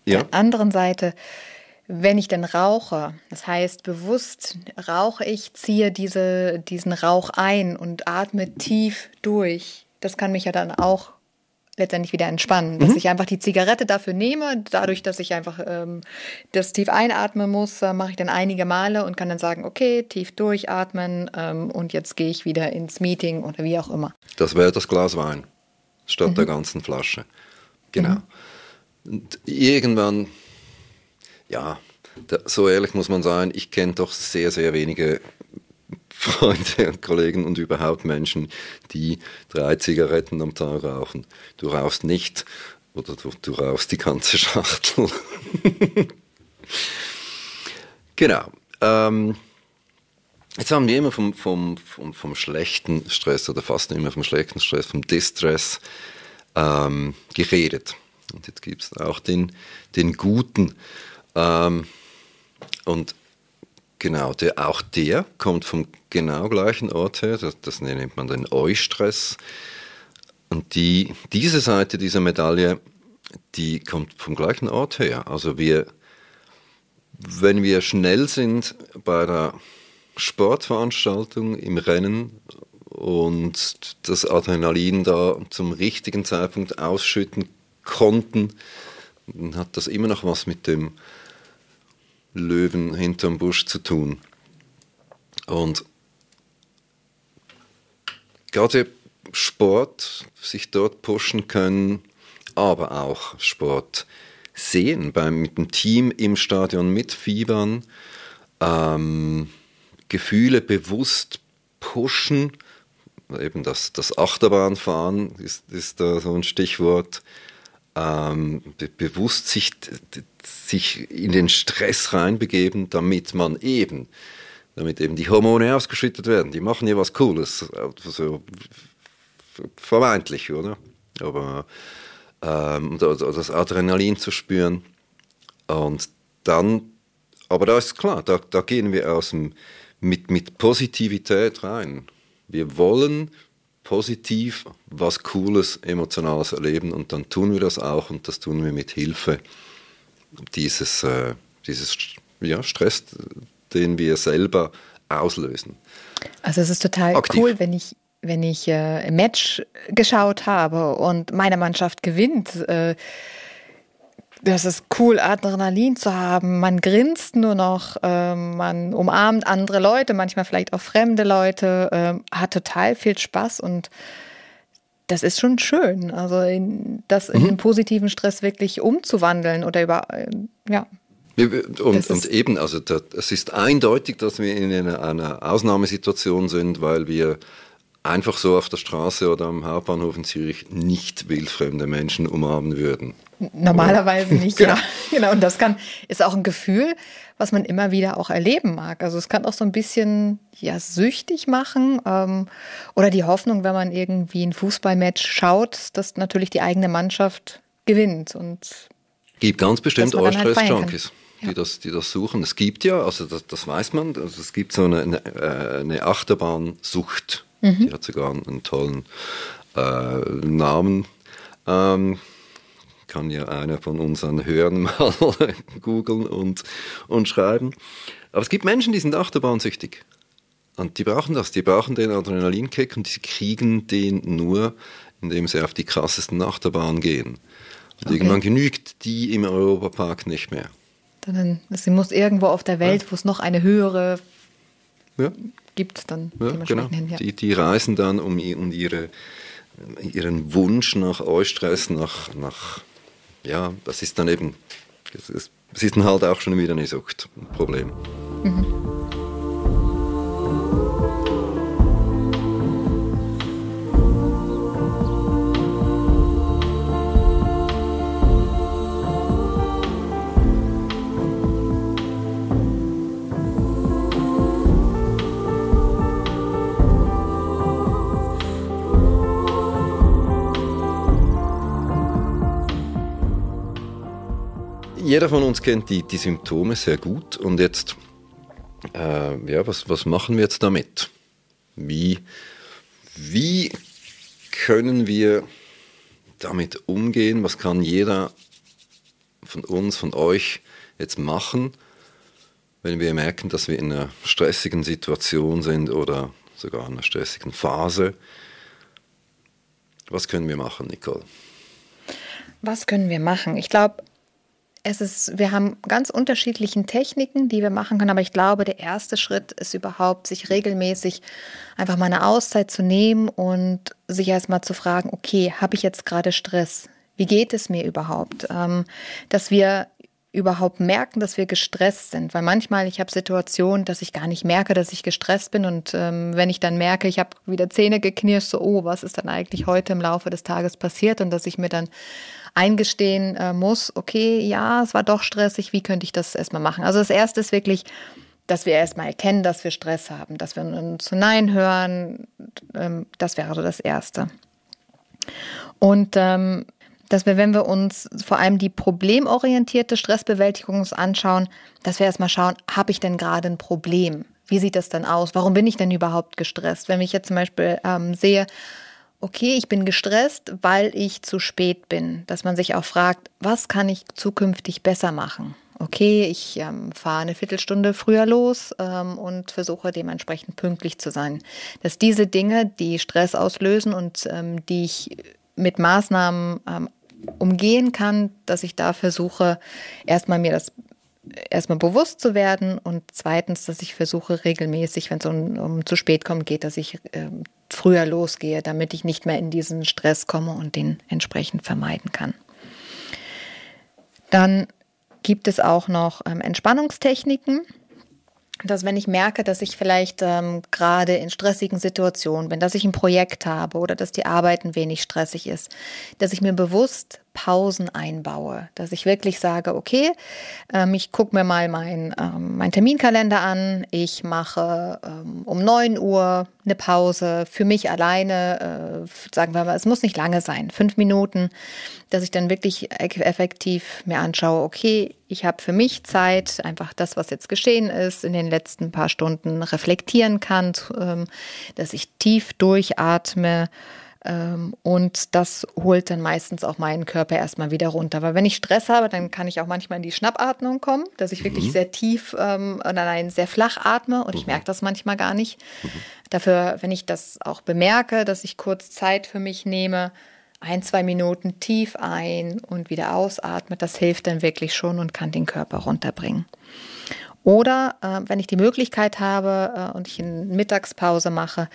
ja. der anderen Seite, wenn ich denn rauche, das heißt bewusst rauche ich, ziehe diese, diesen Rauch ein und atme tief durch, das kann mich ja dann auch letztendlich wieder entspannen, dass mhm. ich einfach die Zigarette dafür nehme, dadurch, dass ich einfach ähm, das tief einatmen muss, äh, mache ich dann einige Male und kann dann sagen, okay, tief durchatmen ähm, und jetzt gehe ich wieder ins Meeting oder wie auch immer. Das wäre das Glas Wein statt mhm. der ganzen Flasche. Genau. Mhm. Und irgendwann, ja, da, so ehrlich muss man sein, ich kenne doch sehr, sehr wenige Freunde und Kollegen und überhaupt Menschen, die drei Zigaretten am Tag rauchen. Du rauchst nicht oder du, du rauchst die ganze Schachtel. [LAUGHS] genau. Ähm, jetzt haben wir immer vom, vom, vom, vom, schlechten Stress oder fast immer vom schlechten Stress, vom Distress ähm, geredet. Und jetzt gibt es auch den, den guten. Ähm, und Genau, der, auch der kommt vom genau gleichen Orte, das, das nennt man den Eustress. Und die, diese Seite dieser Medaille, die kommt vom gleichen Ort her. Also wir, wenn wir schnell sind bei der Sportveranstaltung im Rennen und das Adrenalin da zum richtigen Zeitpunkt ausschütten konnten, dann hat das immer noch was mit dem Löwen hinterm Busch zu tun. Und gerade Sport sich dort pushen können, aber auch Sport sehen, beim, mit dem Team im Stadion mitfiebern, ähm, Gefühle bewusst pushen, eben das, das Achterbahnfahren ist, ist da so ein Stichwort, ähm, be bewusst sich, sich in den Stress reinbegeben, damit man eben damit eben die Hormone ausgeschüttet werden. Die machen ja was Cooles, so also, vermeintlich, oder? Aber ähm, das Adrenalin zu spüren und dann, aber da ist klar, da, da gehen wir aus dem, mit, mit Positivität rein. Wir wollen positiv was Cooles, Emotionales erleben und dann tun wir das auch und das tun wir mit Hilfe dieses, äh, dieses ja, Stress, den wir selber auslösen. Also es ist total Aktiv. cool, wenn ich wenn ich äh, ein Match geschaut habe und meine Mannschaft gewinnt. Äh, das ist cool, Adrenalin zu haben. Man grinst nur noch, äh, man umarmt andere Leute, manchmal vielleicht auch fremde Leute, ähm, hat total viel Spaß und das ist schon schön, also in, das in mhm. einen positiven Stress wirklich umzuwandeln oder über, äh, ja, und, und eben, also das, es ist eindeutig, dass wir in einer, einer Ausnahmesituation sind, weil wir einfach so auf der Straße oder am Hauptbahnhof in Zürich nicht wildfremde Menschen umarmen würden. Normalerweise oh. nicht, genau. ja. [LAUGHS] Genau. Und das kann, ist auch ein Gefühl, was man immer wieder auch erleben mag. Also es kann auch so ein bisschen ja, süchtig machen. Ähm, oder die Hoffnung, wenn man irgendwie ein Fußballmatch schaut, dass natürlich die eigene Mannschaft gewinnt. Und gibt ganz bestimmt halt stress junkies ja. die, das, die das suchen. Es gibt ja, also das, das weiß man, also es gibt so eine, eine, äh, eine Achterbahnsucht. Mhm. Die hat sogar einen, einen tollen äh, Namen. Ähm, kann ja einer von unseren Hörern [LAUGHS] mal googeln und, und schreiben. Aber es gibt Menschen, die sind achterbahnsüchtig. Und die brauchen das, die brauchen den Adrenalinkick und die kriegen den nur, indem sie auf die krassesten Achterbahnen gehen. Und okay. irgendwann genügt die im Europapark nicht mehr sondern sie muss irgendwo auf der Welt, ja. wo es noch eine höhere ja. gibt, dann ja, genau. hin. Die, die, reisen dann, um, um ihre, ihren Wunsch nach Eustress, nach, nach, ja, das ist dann eben, es ist, ist, dann halt auch schon wieder eine Sucht, Problem. Mhm. jeder von uns kennt die, die Symptome sehr gut. Und jetzt, äh, ja, was, was machen wir jetzt damit? Wie, wie können wir damit umgehen? Was kann jeder von uns, von euch jetzt machen, wenn wir merken, dass wir in einer stressigen Situation sind oder sogar in einer stressigen Phase? Was können wir machen, Nicole? Was können wir machen? Ich glaube, es ist, wir haben ganz unterschiedlichen Techniken, die wir machen können, aber ich glaube, der erste Schritt ist überhaupt, sich regelmäßig einfach mal eine Auszeit zu nehmen und sich erstmal zu fragen, okay, habe ich jetzt gerade Stress? Wie geht es mir überhaupt? Ähm, dass wir überhaupt merken, dass wir gestresst sind. Weil manchmal, ich habe Situationen, dass ich gar nicht merke, dass ich gestresst bin. Und ähm, wenn ich dann merke, ich habe wieder Zähne geknirscht, so, oh, was ist dann eigentlich heute im Laufe des Tages passiert? Und dass ich mir dann eingestehen äh, muss, okay, ja, es war doch stressig, wie könnte ich das erstmal machen? Also das Erste ist wirklich, dass wir erstmal erkennen, dass wir Stress haben, dass wir uns zu Nein hören. Ähm, das wäre also das Erste. Und ähm, dass wir, wenn wir uns vor allem die problemorientierte Stressbewältigung anschauen, dass wir erstmal schauen, habe ich denn gerade ein Problem? Wie sieht das denn aus? Warum bin ich denn überhaupt gestresst? Wenn ich jetzt zum Beispiel ähm, sehe, okay, ich bin gestresst, weil ich zu spät bin. Dass man sich auch fragt, was kann ich zukünftig besser machen? Okay, ich ähm, fahre eine Viertelstunde früher los ähm, und versuche dementsprechend pünktlich zu sein. Dass diese Dinge, die Stress auslösen und ähm, die ich mit Maßnahmen ähm, umgehen kann, dass ich da versuche, erstmal mir das erstmal bewusst zu werden und zweitens, dass ich versuche regelmäßig, wenn es um, um, zu spät kommen geht, dass ich äh, früher losgehe, damit ich nicht mehr in diesen Stress komme und den entsprechend vermeiden kann. Dann gibt es auch noch ähm, Entspannungstechniken, dass wenn ich merke, dass ich vielleicht ähm, gerade in stressigen Situationen bin, dass ich ein Projekt habe oder dass die Arbeit ein wenig stressig ist, dass ich mir bewusst Pausen einbaue, dass ich wirklich sage, okay, ähm, ich gucke mir mal meinen ähm, mein Terminkalender an, ich mache ähm, um 9 Uhr eine Pause für mich alleine, äh, sagen wir mal, es muss nicht lange sein, fünf Minuten, dass ich dann wirklich effektiv mir anschaue, okay, ich habe für mich Zeit, einfach das, was jetzt geschehen ist, in den letzten paar Stunden reflektieren kann, ähm, dass ich tief durchatme ähm, und das holt dann meistens auch meinen Körper erstmal wieder runter. Weil wenn ich Stress habe, dann kann ich auch manchmal in die Schnappatmung kommen, dass ich wirklich mhm. sehr tief ähm, oder nein, sehr flach atme und ich mhm. merke das manchmal gar nicht. Mhm. Dafür, wenn ich das auch bemerke, dass ich kurz Zeit für mich nehme, ein, zwei Minuten tief ein und wieder ausatme, das hilft dann wirklich schon und kann den Körper runterbringen. Oder äh, wenn ich die Möglichkeit habe äh, und ich eine Mittagspause mache,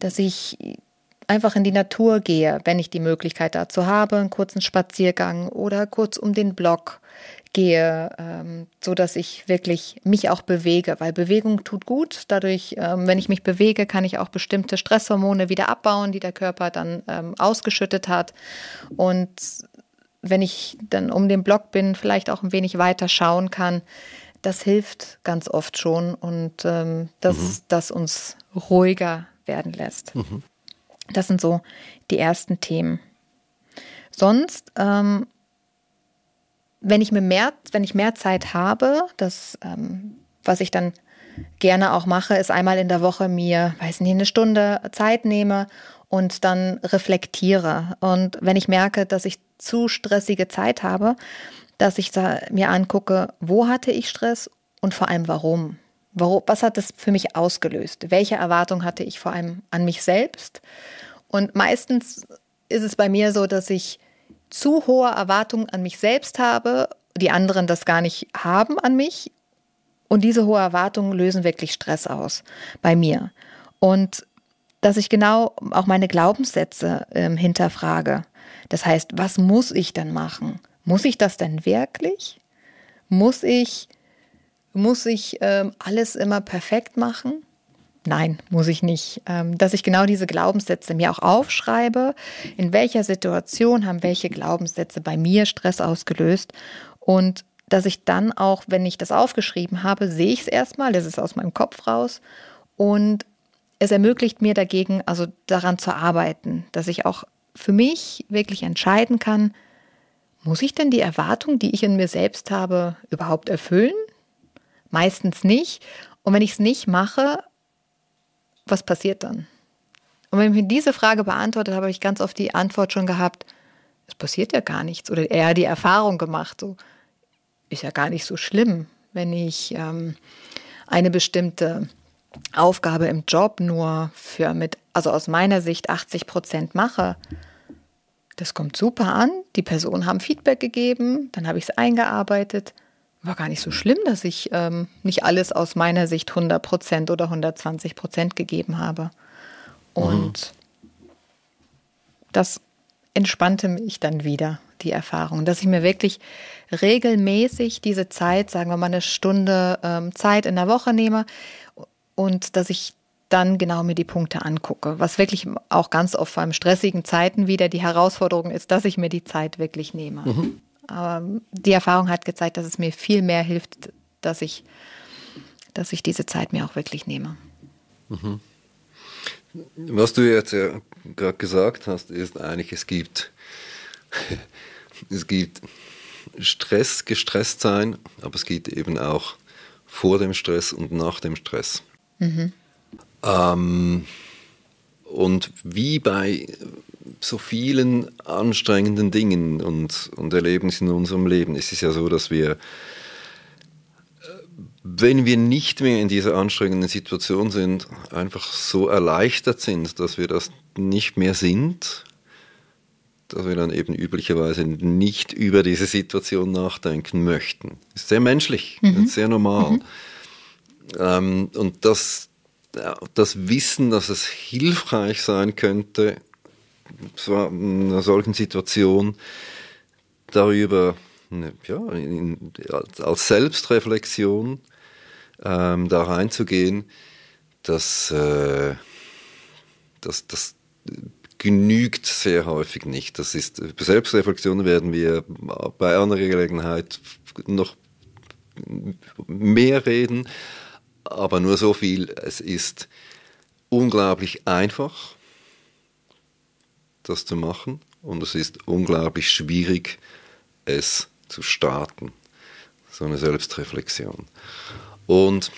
dass ich einfach in die Natur gehe, wenn ich die Möglichkeit dazu habe, einen kurzen Spaziergang oder kurz um den Block gehe, ähm, so dass ich wirklich mich auch bewege, weil Bewegung tut gut. Dadurch, ähm, wenn ich mich bewege, kann ich auch bestimmte Stresshormone wieder abbauen, die der Körper dann ähm, ausgeschüttet hat. Und wenn ich dann um den Block bin, vielleicht auch ein wenig weiter schauen kann, das hilft ganz oft schon und ähm, dass mhm. das uns ruhiger werden lässt. Mhm. Das sind so die ersten Themen. Sonst, ähm, wenn ich mir mehr, wenn ich mehr Zeit habe, das, ähm, was ich dann gerne auch mache, ist einmal in der Woche mir, weiß nicht, eine Stunde Zeit nehme und dann reflektiere. Und wenn ich merke, dass ich zu stressige Zeit habe, dass ich mir angucke, wo hatte ich Stress und vor allem warum was hat das für mich ausgelöst? Welche Erwartung hatte ich vor allem an mich selbst? Und meistens ist es bei mir so, dass ich zu hohe Erwartungen an mich selbst habe, die anderen das gar nicht haben an mich. Und diese hohe Erwartungen lösen wirklich Stress aus bei mir. Und dass ich genau auch meine Glaubenssätze äh, hinterfrage. Das heißt, was muss ich dann machen? Muss ich das denn wirklich? Muss ich muss ich ähm, alles immer perfekt machen? Nein, muss ich nicht. Ähm, dass ich genau diese Glaubenssätze mir auch aufschreibe, in welcher Situation haben welche Glaubenssätze bei mir Stress ausgelöst und dass ich dann auch, wenn ich das aufgeschrieben habe, sehe ich es erstmal, das ist aus meinem Kopf raus und es ermöglicht mir dagegen, also daran zu arbeiten, dass ich auch für mich wirklich entscheiden kann, muss ich denn die Erwartung, die ich in mir selbst habe, überhaupt erfüllen? Meistens nicht. Und wenn ich es nicht mache, was passiert dann? Und wenn ich mir diese Frage beantwortet habe, habe ich ganz oft die Antwort schon gehabt, es passiert ja gar nichts. Oder eher die Erfahrung gemacht, so ist ja gar nicht so schlimm, wenn ich ähm, eine bestimmte Aufgabe im Job nur für mit, also aus meiner Sicht 80 Prozent mache. Das kommt super an. Die Personen haben Feedback gegeben, dann habe ich es eingearbeitet war gar nicht so schlimm, dass ich ähm, nicht alles aus meiner Sicht 100 Prozent oder 120 Prozent gegeben habe. Mhm. Und mhm. das entspannte mich dann wieder, die Erfahrung, dass ich mir wirklich regelmäßig diese Zeit, sagen wir mal eine Stunde ähm, Zeit in der Woche nehme und dass ich dann genau mir die Punkte angucke. Was wirklich auch ganz oft vor allem stressigen Zeiten wieder die Herausforderung ist, dass ich mir die Zeit wirklich nehme. Mhm. Aber die Erfahrung hat gezeigt, dass es mir viel mehr hilft, dass ich, dass ich diese Zeit mir auch wirklich nehme. Mhm. Was du jetzt ja äh, gerade gesagt hast, ist eigentlich, es gibt, [LAUGHS] es gibt Stress, gestresst sein, aber es gibt eben auch vor dem Stress und nach dem Stress. Mhm. Ähm, und wie bei so vielen anstrengenden Dingen und, und Erlebnissen in unserem Leben ist es ja so, dass wir, äh, wenn wir nicht mehr in dieser anstrengenden Situation sind, einfach so erleichtert sind, dass wir das nicht mehr sind, dass wir dann eben üblicherweise nicht über diese Situation nachdenken möchten. Ist sehr menschlich, mhm. sehr normal. Mhm. Ähm, und das, das Wissen, dass es hilfreich sein könnte, einer solchen Situation darüber, ne, ja, in, als Selbstreflexion ähm, da reinzugehen, dass, äh, dass, dass genügt sehr häufig nicht. Das ist, über Selbstreflexion werden wir bei anderer Gelegenheit noch mehr reden, aber nur so viel. Es ist unglaublich einfach, das zu machen und es ist unglaublich schwierig, es zu starten. So eine Selbstreflexion. Und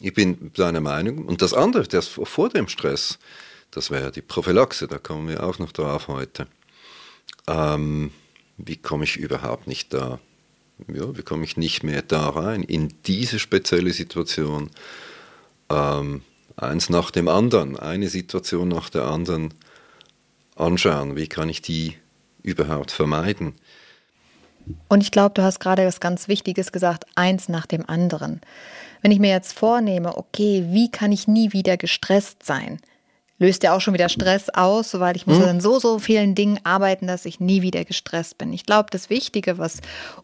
ich bin deiner Meinung, und das andere, das vor dem Stress, das wäre die Prophylaxe, da kommen wir auch noch drauf heute. Ähm, wie komme ich überhaupt nicht da? Ja, wie komme ich nicht mehr da rein in diese spezielle Situation? Ähm, eins nach dem anderen, eine Situation nach der anderen anschauen, wie kann ich die überhaupt vermeiden. Und ich glaube, du hast gerade was ganz Wichtiges gesagt, eins nach dem anderen. Wenn ich mir jetzt vornehme, okay, wie kann ich nie wieder gestresst sein? löst ja auch schon wieder Stress aus, weil ich muss mhm. an so, so vielen Dingen arbeiten, dass ich nie wieder gestresst bin. Ich glaube, das Wichtige, was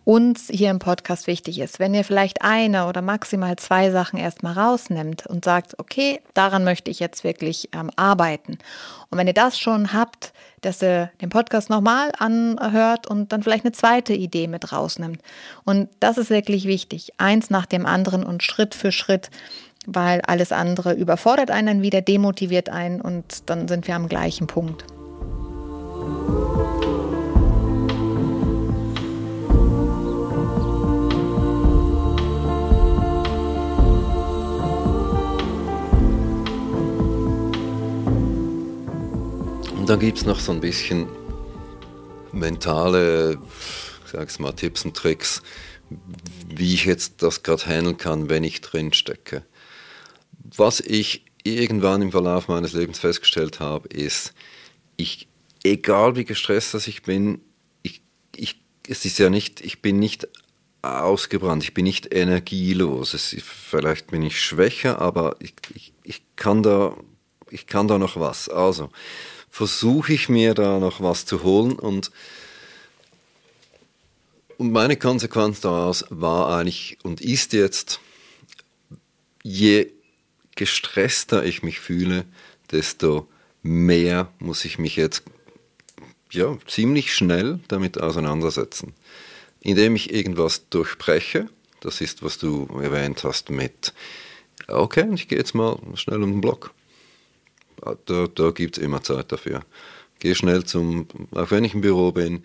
uns hier im Podcast wichtig ist, wenn ihr vielleicht eine oder maximal zwei Sachen erstmal rausnimmt und sagt, okay, daran möchte ich jetzt wirklich ähm, arbeiten. Und wenn ihr das schon habt, dass ihr den Podcast nochmal anhört und dann vielleicht eine zweite Idee mit rausnimmt. Und das ist wirklich wichtig. Eins nach dem anderen und Schritt für Schritt weil alles andere überfordert einen dann wieder, demotiviert einen und dann sind wir am gleichen Punkt. Und dann gibt es noch so ein bisschen mentale, sag's mal, Tipps und Tricks, wie ich jetzt das gerade handeln kann, wenn ich drin stecke was ich irgendwann im Verlauf meines Lebens festgestellt habe, ist, ich, egal wie gestresst das ich bin, ich, ich, es ist ja nicht, ich bin nicht ausgebrannt, ich bin nicht energielos. Es, vielleicht bin ich schwächer, aber ich, ich, ich, kann da, ich kann da noch was. Also versuche ich mir da noch was zu holen und und meine Konsequenz daraus war eigentlich und ist jetzt, je gestresster ich mich fühle, desto mehr muss ich mich jetzt ja, ziemlich schnell damit auseinandersetzen. Indem ich irgendwas durchbreche, das ist, was du erwähnt hast mit, okay, ich gehe jetzt mal schnell um den Block. Ah, da, da gibt es immer Zeit dafür. Gehe schnell zum, auch wenn ich im Büro bin,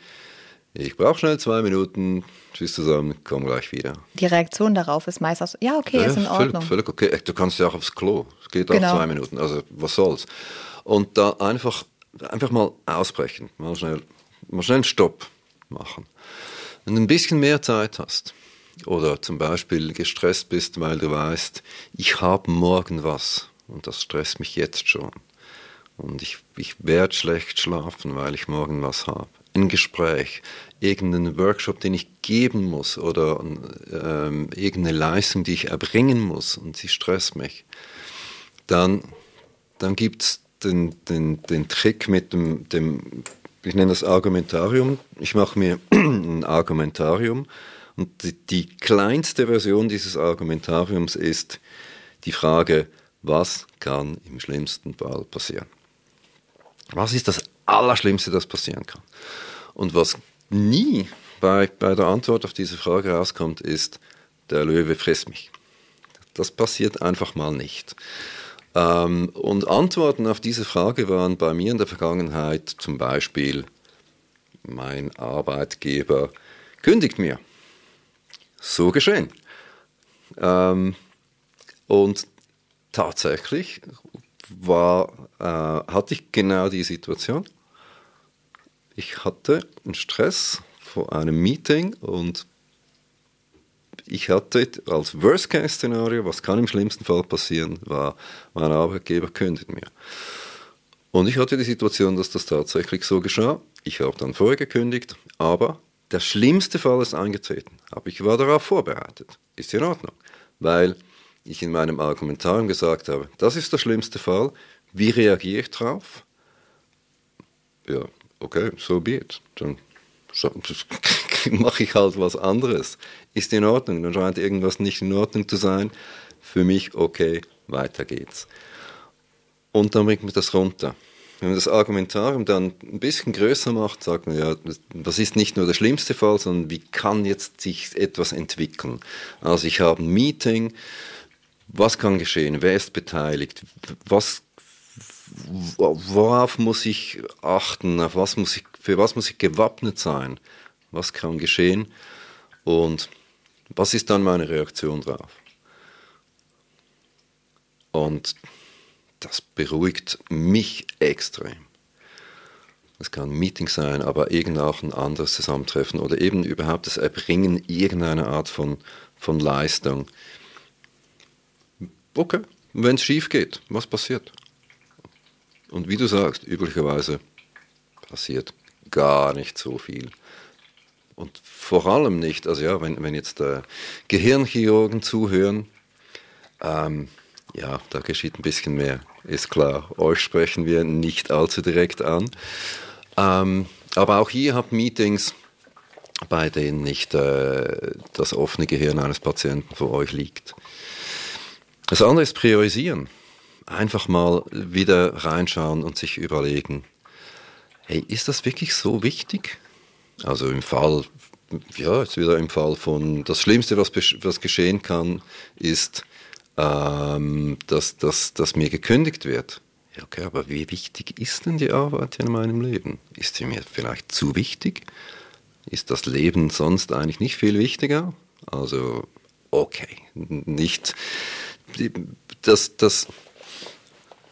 ich brauche schnell zwei Minuten, tschüss zusammen, komm gleich wieder. Die Reaktion darauf ist meistens, ja, okay, ja, ist in Ordnung. Völlig, okay, du kannst ja auch aufs Klo, es geht genau. auch zwei Minuten, also was soll's. Und da einfach, einfach mal ausbrechen, mal schnell, mal schnell einen Stopp machen. Wenn du ein bisschen mehr Zeit hast oder zum Beispiel gestresst bist, weil du weißt, ich habe morgen was und das stresst mich jetzt schon und ich, ich werde schlecht schlafen, weil ich morgen was habe ein Gespräch, irgendeinen Workshop, den ich geben muss oder ähm, irgendeine Leistung, die ich erbringen muss und sie stresst mich, dann, dann gibt es den, den, den Trick mit dem, dem, ich nenne das Argumentarium, ich mache mir [CLEARS THROAT] ein Argumentarium und die, die kleinste Version dieses Argumentariums ist die Frage, was kann im schlimmsten Fall passieren? Was ist das Allerschlimmste, das passieren kann? Und was nie bei, bei der Antwort auf diese Frage rauskommt, ist, der Löwe frisst mich. Das passiert einfach mal nicht. Ähm, und Antworten auf diese Frage waren bei mir in der Vergangenheit zum Beispiel, mein Arbeitgeber kündigt mir. So geschehen. Ähm, und tatsächlich war, äh, hatte ich genau die Situation. Ich hatte einen Stress vor einem Meeting und ich hatte als Worst-Case-Szenario, was kann im schlimmsten Fall passieren, war, mein Arbeitgeber kündigt mir. Und ich hatte die Situation, dass das tatsächlich so geschah. Ich habe dann vorher gekündigt, aber der schlimmste Fall ist eingetreten. Aber ich war darauf vorbereitet. Ist in Ordnung. Weil ich in meinem Argumentarium gesagt habe, das ist der schlimmste Fall, wie reagiere ich drauf? Ja, okay, so be it. Dann [LAUGHS] mache ich halt was anderes. Ist in Ordnung, dann scheint irgendwas nicht in Ordnung zu sein. Für mich okay, weiter geht's. Und dann bringt man das runter. Wenn man das Argumentarium dann ein bisschen größer macht, sagt man ja, das ist nicht nur der schlimmste Fall, sondern wie kann jetzt sich etwas entwickeln? Also ich habe ein Meeting, was kann geschehen, wer ist beteiligt, was, worauf muss ich achten, auf was muss ich, für was muss ich gewappnet sein, was kann geschehen und was ist dann meine Reaktion darauf. Und das beruhigt mich extrem. Es kann ein Meeting sein, aber irgend auch ein anderes Zusammentreffen oder eben überhaupt das Erbringen irgendeiner Art von, von Leistung okay, wenn es schief geht, was passiert? Und wie du sagst, üblicherweise passiert gar nicht so viel. Und vor allem nicht, also ja, wenn, wenn jetzt äh, Gehirnchirurgen zuhören, ähm, ja, da geschieht ein bisschen mehr, ist klar. Euch sprechen wir nicht allzu direkt an. Ähm, aber auch ihr habt Meetings, bei denen nicht äh, das offene Gehirn eines Patienten vor euch liegt. Das andere ist priorisieren. Einfach mal wieder reinschauen und sich überlegen, hey, ist das wirklich so wichtig? Also im Fall, ja, jetzt wieder im Fall von, das Schlimmste, was, was geschehen kann, ist, ähm, dass, dass, dass mir gekündigt wird. Ja, okay, aber wie wichtig ist denn die Arbeit in meinem Leben? Ist sie mir vielleicht zu wichtig? Ist das Leben sonst eigentlich nicht viel wichtiger? Also okay, nicht, das, das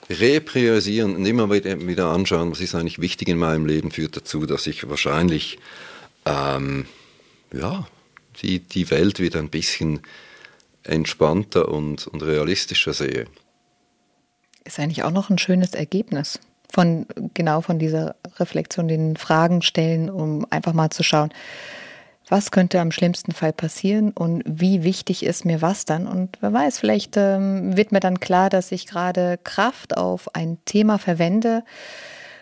Repriorisieren und immer wieder anschauen, was ist eigentlich wichtig in meinem Leben, führt dazu, dass ich wahrscheinlich ähm, ja, die, die Welt wieder ein bisschen entspannter und, und realistischer sehe. Ist eigentlich auch noch ein schönes Ergebnis von genau von dieser Reflexion, den Fragen stellen, um einfach mal zu schauen, was könnte am schlimmsten Fall passieren und wie wichtig ist mir was dann. Und wer weiß, vielleicht ähm, wird mir dann klar, dass ich gerade Kraft auf ein Thema verwende,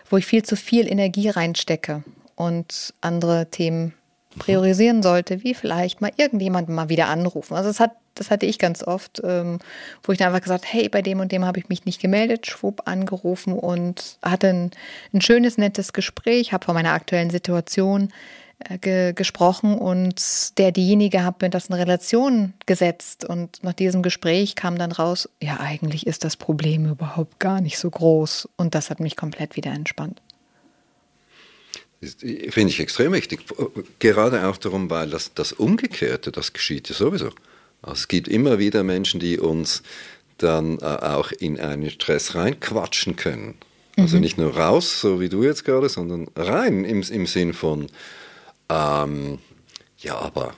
wo ich viel zu viel Energie reinstecke und andere Themen priorisieren sollte, wie vielleicht mal irgendjemanden mal wieder anrufen. Also das, hat, das hatte ich ganz oft, ähm, wo ich dann einfach gesagt, hey, bei dem und dem habe ich mich nicht gemeldet, schwupp angerufen und hatte ein, ein schönes, nettes Gespräch, habe von meiner aktuellen Situation äh, ge gesprochen und der, diejenige hat mir das in Relation gesetzt. Und nach diesem Gespräch kam dann raus, ja, eigentlich ist das Problem überhaupt gar nicht so groß. Und das hat mich komplett wieder entspannt. Finde ich extrem wichtig. Gerade auch darum, weil das, das Umgekehrte, das geschieht ja sowieso. Also es gibt immer wieder Menschen, die uns dann äh, auch in einen Stress reinquatschen können. Also mhm. nicht nur raus, so wie du jetzt gerade, sondern rein im, im Sinn von, ähm, ja, aber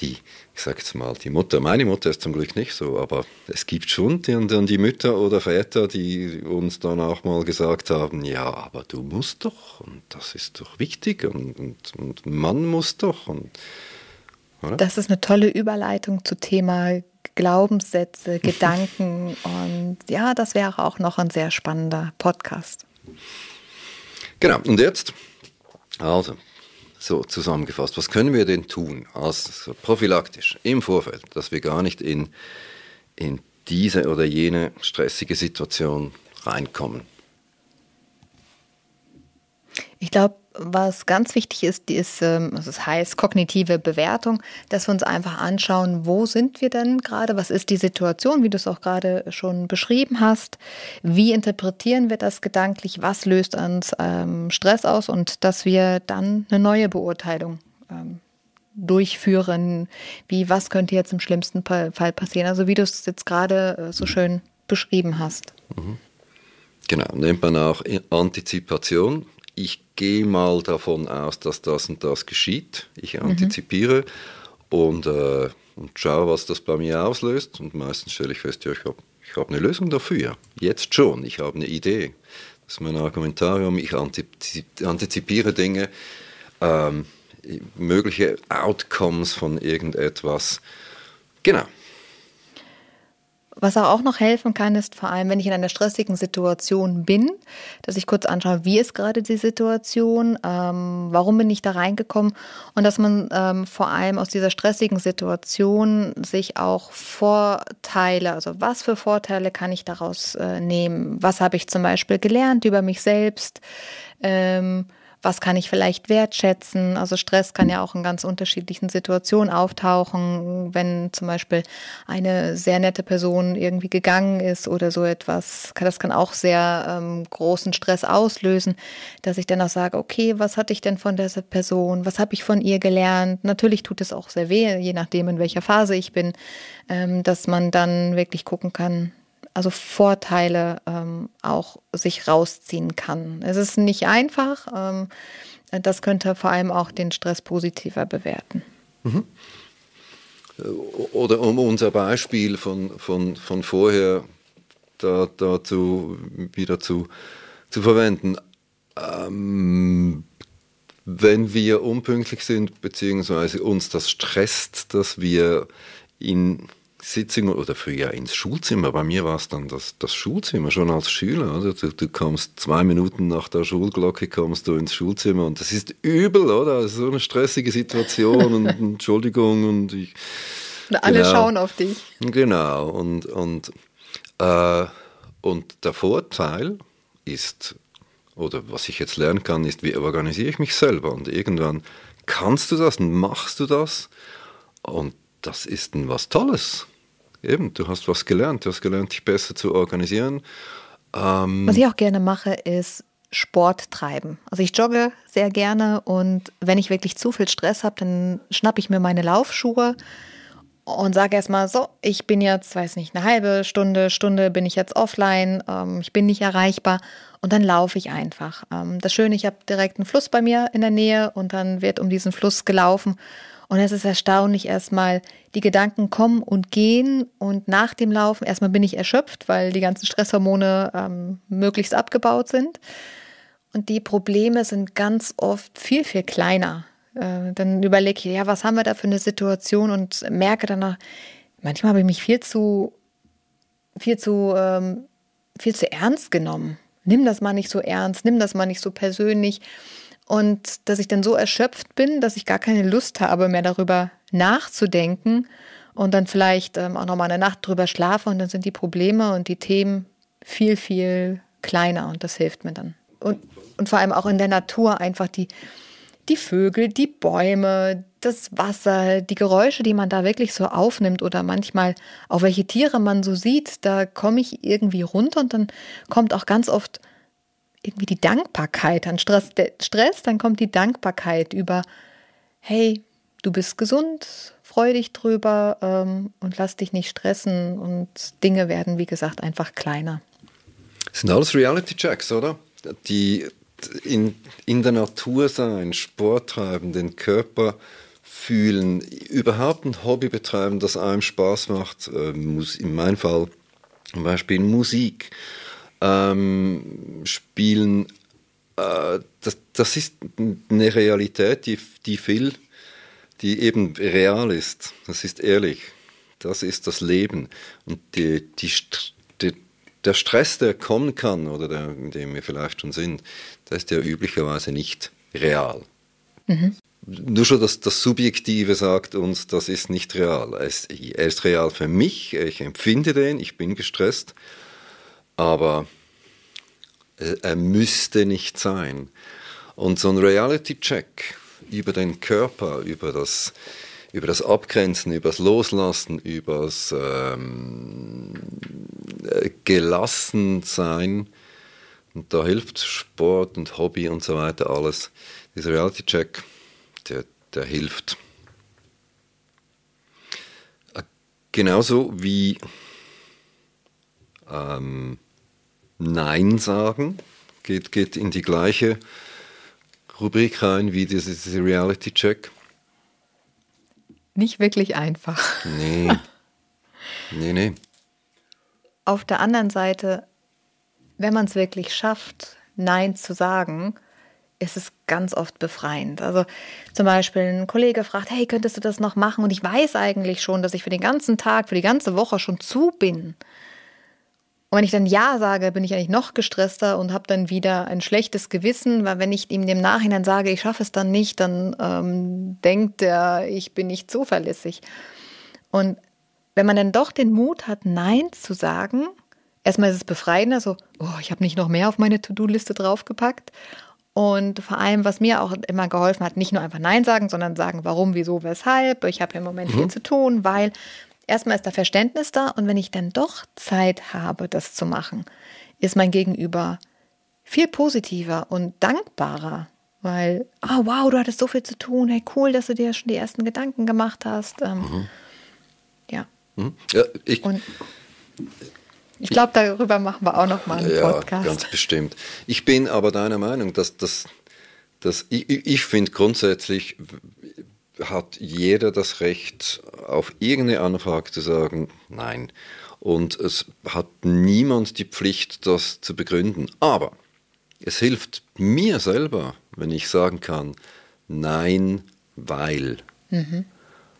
die, ich sage jetzt mal, die Mutter, meine Mutter ist zum Glück nicht so, aber es gibt schon die, dann die Mütter oder Väter, die uns dann auch mal gesagt haben, ja, aber du musst doch und das ist doch wichtig und, und, und Mann muss doch. Und, oder? Das ist eine tolle Überleitung zu Thema Glaubenssätze, [LAUGHS] Gedanken und ja, das wäre auch noch ein sehr spannender Podcast. Genau, und jetzt, also so zusammengefasst, was können wir denn tun, als prophylaktisch im Vorfeld, dass wir gar nicht in, in diese oder jene stressige Situation reinkommen? Ich glaube, was ganz wichtig ist, ist, ähm, also das heißt kognitive Bewertung, dass wir uns einfach anschauen, wo sind wir denn gerade, was ist die Situation, wie du es auch gerade schon beschrieben hast, wie interpretieren wir das gedanklich, was löst uns ähm, Stress aus und dass wir dann eine neue Beurteilung ähm, durchführen, wie was könnte jetzt im schlimmsten Fall passieren, also wie du es jetzt gerade äh, so schön beschrieben hast. Mhm. Genau, nennt man auch äh, Antizipation. Ich gehe mal davon aus, dass das und das geschieht. Ich mhm. antizipiere mhm. und, äh, und schaue, was das bei mir auslöst. Und meistens stelle ich fest, ja, ich habe ich hab eine Lösung dafür. Jetzt schon, ich habe eine Idee. Das ist mein Argumentarium. Ich antizipiere Dinge, ähm, mögliche Outcomes von irgendetwas. Genau. Was auch noch helfen kann, ist vor allem, wenn ich in einer stressigen Situation bin, dass ich kurz anschaue, wie ist gerade die Situation, ähm, warum bin ich da reingekommen und dass man ähm, vor allem aus dieser stressigen Situation sich auch Vorteile, also was für Vorteile kann ich daraus äh, nehmen, was habe ich zum Beispiel gelernt über mich selbst. Ähm, was kann ich vielleicht wertschätzen. Also Stress kann ja auch in ganz unterschiedlichen Situationen auftauchen, wenn zum Beispiel eine sehr nette Person irgendwie gegangen ist oder so etwas. Das kann auch sehr ähm, großen Stress auslösen, dass ich dann auch sage, okay, was hatte ich denn von dieser Person? Was habe ich von ihr gelernt? Natürlich tut es auch sehr weh, je nachdem, in welcher Phase ich bin, ähm, dass man dann wirklich gucken kann, also Vorteile ähm, auch sich rausziehen kann. Es ist nicht einfach. Ähm, das könnte vor allem auch den Stress positiver bewerten. Mhm. Äh, oder um unser Beispiel von, von, von vorher da, dazu wieder zu, zu verwenden. Ähm, wenn wir unpünktlich sind, beziehungsweise uns das stresst, dass wir in Sitzung oder früher ins Schulzimmer. Bei mir war es dann das, das Schulzimmer, schon als Schüler. Oder? Du, du, kommst zwei Minuten nach der Schulglocke, kommst du ins Schulzimmer und das ist übel, oder? so eine stressige Situation und Entschuldigung und ich. Und alle genau. schauen auf dich. Genau. Und, und, äh, und der Vorteil ist, oder was ich jetzt lernen kann, ist, wie organisiere ich mich selber? Und irgendwann kannst du das und machst du das. Und das ist ein was Tolles eben, du hast was gelernt, du hast gelernt, dich besser zu organisieren. Ähm was ich auch gerne mache, ist Sport treiben. Also ich jogge sehr gerne und wenn ich wirklich zu viel Stress habe, dann schnappe ich mir meine Laufschuhe und sage erstmal so, ich bin jetzt, weiß nicht, eine halbe Stunde, Stunde bin ich jetzt offline, ähm, ich bin nicht erreichbar und dann laufe ich einfach. Ähm, das Schöne, ich habe direkt einen Fluss bei mir in der Nähe und dann wird um diesen Fluss gelaufen und es ist erstaunlich erstmal, die Gedanken kommen und gehen und nach dem Laufen, erstmal bin ich erschöpft, weil die ganzen Stresshormone ähm, möglichst abgebaut sind. Und die Probleme sind ganz oft viel, viel kleiner. Äh, dann überlege ich, ja, was haben wir da für eine Situation und merke danach, manchmal habe ich mich viel zu, viel zu, ähm, viel zu ernst genommen. Nimm das mal nicht so ernst, nimm das mal nicht so persönlich und dass ich dann so erschöpft bin, dass ich gar keine Lust habe, mehr darüber nachzudenken und dann vielleicht ähm, auch nochmal eine Nacht drüber schlafe und dann sind die Probleme und die Themen viel, viel kleiner und das hilft mir dann. Und, und vor allem auch in der Natur einfach die, die Vögel, die Bäume, das Wasser, die Geräusche, die man da wirklich so aufnimmt oder manchmal auch welche Tiere man so sieht, da komme ich irgendwie runter und dann kommt auch ganz oft irgendwie die Dankbarkeit, an Stress, Stress, dann kommt die Dankbarkeit über, hey, du bist gesund, freu dich drüber ähm, und lass dich nicht stressen und Dinge werden, wie gesagt, einfach kleiner. Das sind alles Reality-Checks, oder? Die in, in der Natur sein, Sport treiben, den Körper fühlen, überhaupt ein Hobby betreiben, das einem Spaß macht, äh, muss in meinem Fall zum Beispiel Musik ähm, spielen, äh, das, das, ist eine Realität, die, die viel, die eben real ist. Das ist ehrlich. Das ist das Leben. Und die, die, die, der Stress, der kommen kann oder der, in dem wir vielleicht schon sind, der ist ja üblicherweise nicht real. Mhm. Nur schon das, das Subjektive sagt uns, das ist nicht real. Er ist, er ist real für mich, ich empfinde den, ich bin gestresst aber äh, er müsste nicht sein. Und so ein Reality-Check über den Körper, über das, über das Abgrenzen, über das Loslassen, über das ähm, äh, Gelassensein, und da hilft Sport und Hobby und so weiter alles. Dieser Reality-Check, der, der hilft. Äh, genauso wie ähm, Nein sagen, geht, geht in die gleiche Rubrik rein wie dieses Reality-Check. Nicht wirklich einfach. Nee. [LAUGHS] Nee, nee. Auf der anderen Seite, wenn man es wirklich schafft, Nein zu sagen, ist es ganz oft befreiend. Also zum Beispiel ein Kollege fragt, hey, könntest du das noch machen? Und ich weiß eigentlich schon, dass ich für den ganzen Tag, für die ganze Woche schon zu bin. Und wenn ich dann Ja sage, bin ich eigentlich noch gestresster und habe dann wieder ein schlechtes Gewissen, weil wenn ich ihm im Nachhinein sage, ich schaffe es dann nicht, dann ähm, denkt er, ich bin nicht zuverlässig. Und wenn man dann doch den Mut hat, Nein zu sagen, erstmal ist es befreiender, so, oh, ich habe nicht noch mehr auf meine To-Do-Liste draufgepackt. Und vor allem, was mir auch immer geholfen hat, nicht nur einfach Nein sagen, sondern sagen, warum, wieso, weshalb. Ich habe im Moment mhm. viel zu tun, weil. Erstmal ist da Verständnis da und wenn ich dann doch Zeit habe, das zu machen, ist mein Gegenüber viel positiver und dankbarer, weil, ah, oh, wow, du hattest so viel zu tun, hey, cool, dass du dir schon die ersten Gedanken gemacht hast. Ähm, mhm. Ja. Mhm. ja ich, und ich glaube, darüber machen wir auch nochmal mal einen ja, Podcast. Ganz bestimmt. Ich bin aber deiner Meinung, dass das, ich, ich finde grundsätzlich, hat jeder das Recht, auf irgendeine Anfrage zu sagen, nein. Und es hat niemand die Pflicht, das zu begründen. Aber es hilft mir selber, wenn ich sagen kann, nein, weil. Mhm.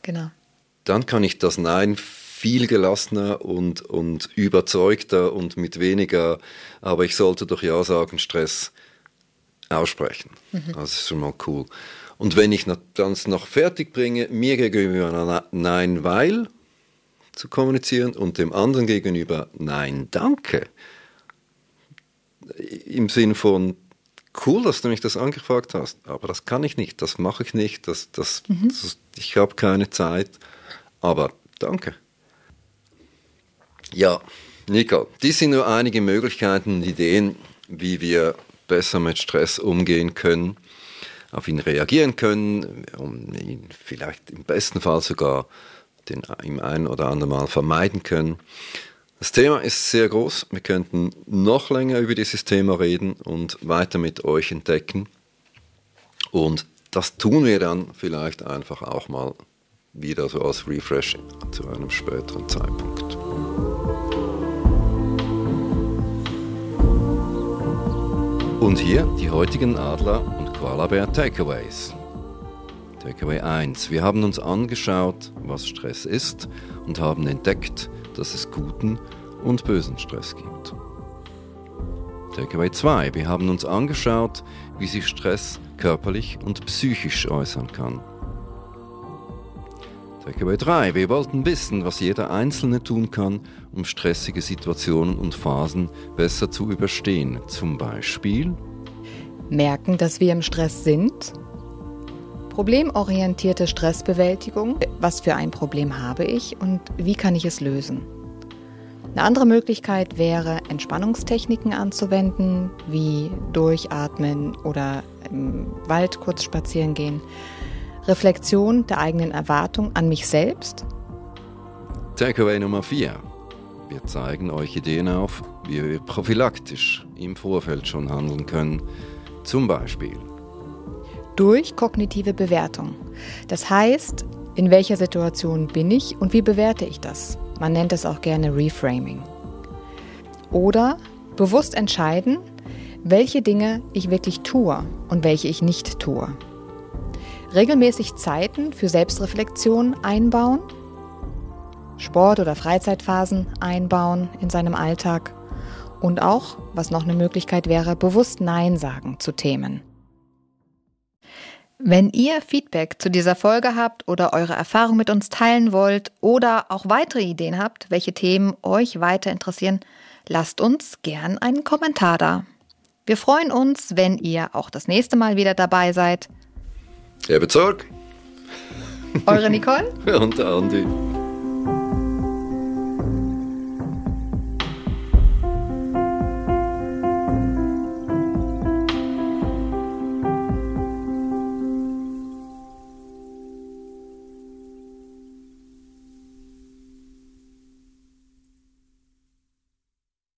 Genau. Dann kann ich das Nein viel gelassener und, und überzeugter und mit weniger, aber ich sollte doch Ja sagen, Stress aussprechen. Mhm. Das ist schon mal cool. Und wenn ich das noch fertig bringe, mir gegenüber Nein, weil zu kommunizieren und dem anderen gegenüber Nein, danke. Im Sinn von, cool, dass du mich das angefragt hast, aber das kann ich nicht, das mache ich nicht, das, das, mhm. das ich habe keine Zeit, aber danke. Ja, Nico, dies sind nur einige Möglichkeiten und Ideen, wie wir besser mit Stress umgehen können auf ihn reagieren können, um ihn vielleicht im besten Fall sogar den, im einen oder anderen Mal vermeiden können. Das Thema ist sehr groß. Wir könnten noch länger über dieses Thema reden und weiter mit euch entdecken. Und das tun wir dann vielleicht einfach auch mal wieder so als Refresh zu einem späteren Zeitpunkt. Und hier die heutigen Adler und Koalabär Takeaways. Takeaway 1. Wir haben uns angeschaut, was Stress ist und haben entdeckt, dass es guten und bösen Stress gibt. Takeaway 2. Wir haben uns angeschaut, wie sich Stress körperlich und psychisch äußern kann. Takeaway 3. Wir wollten wissen, was jeder Einzelne tun kann, um stressige Situationen und Phasen besser zu überstehen. Zum Beispiel merken, dass wir im Stress sind? Problemorientierte Stressbewältigung. Was für ein Problem habe ich und wie kann ich es lösen? Eine andere Möglichkeit wäre, Entspannungstechniken anzuwenden, wie Durchatmen oder im Wald kurz spazieren gehen, Reflexion der eigenen Erwartung an mich selbst. Takeaway Nummer 4. Wir zeigen euch Ideen auf, wie wir prophylaktisch im Vorfeld schon handeln können, zum Beispiel durch kognitive Bewertung. Das heißt, in welcher Situation bin ich und wie bewerte ich das? Man nennt es auch gerne Reframing. Oder bewusst entscheiden, welche Dinge ich wirklich tue und welche ich nicht tue. Regelmäßig Zeiten für Selbstreflexion einbauen. Sport- oder Freizeitphasen einbauen in seinem Alltag. Und auch, was noch eine Möglichkeit wäre, bewusst Nein sagen zu Themen. Wenn ihr Feedback zu dieser Folge habt oder eure Erfahrung mit uns teilen wollt oder auch weitere Ideen habt, welche Themen euch weiter interessieren, lasst uns gern einen Kommentar da. Wir freuen uns, wenn ihr auch das nächste Mal wieder dabei seid. Der Bezirk. Eure Nicole. [LAUGHS] Und der Andi.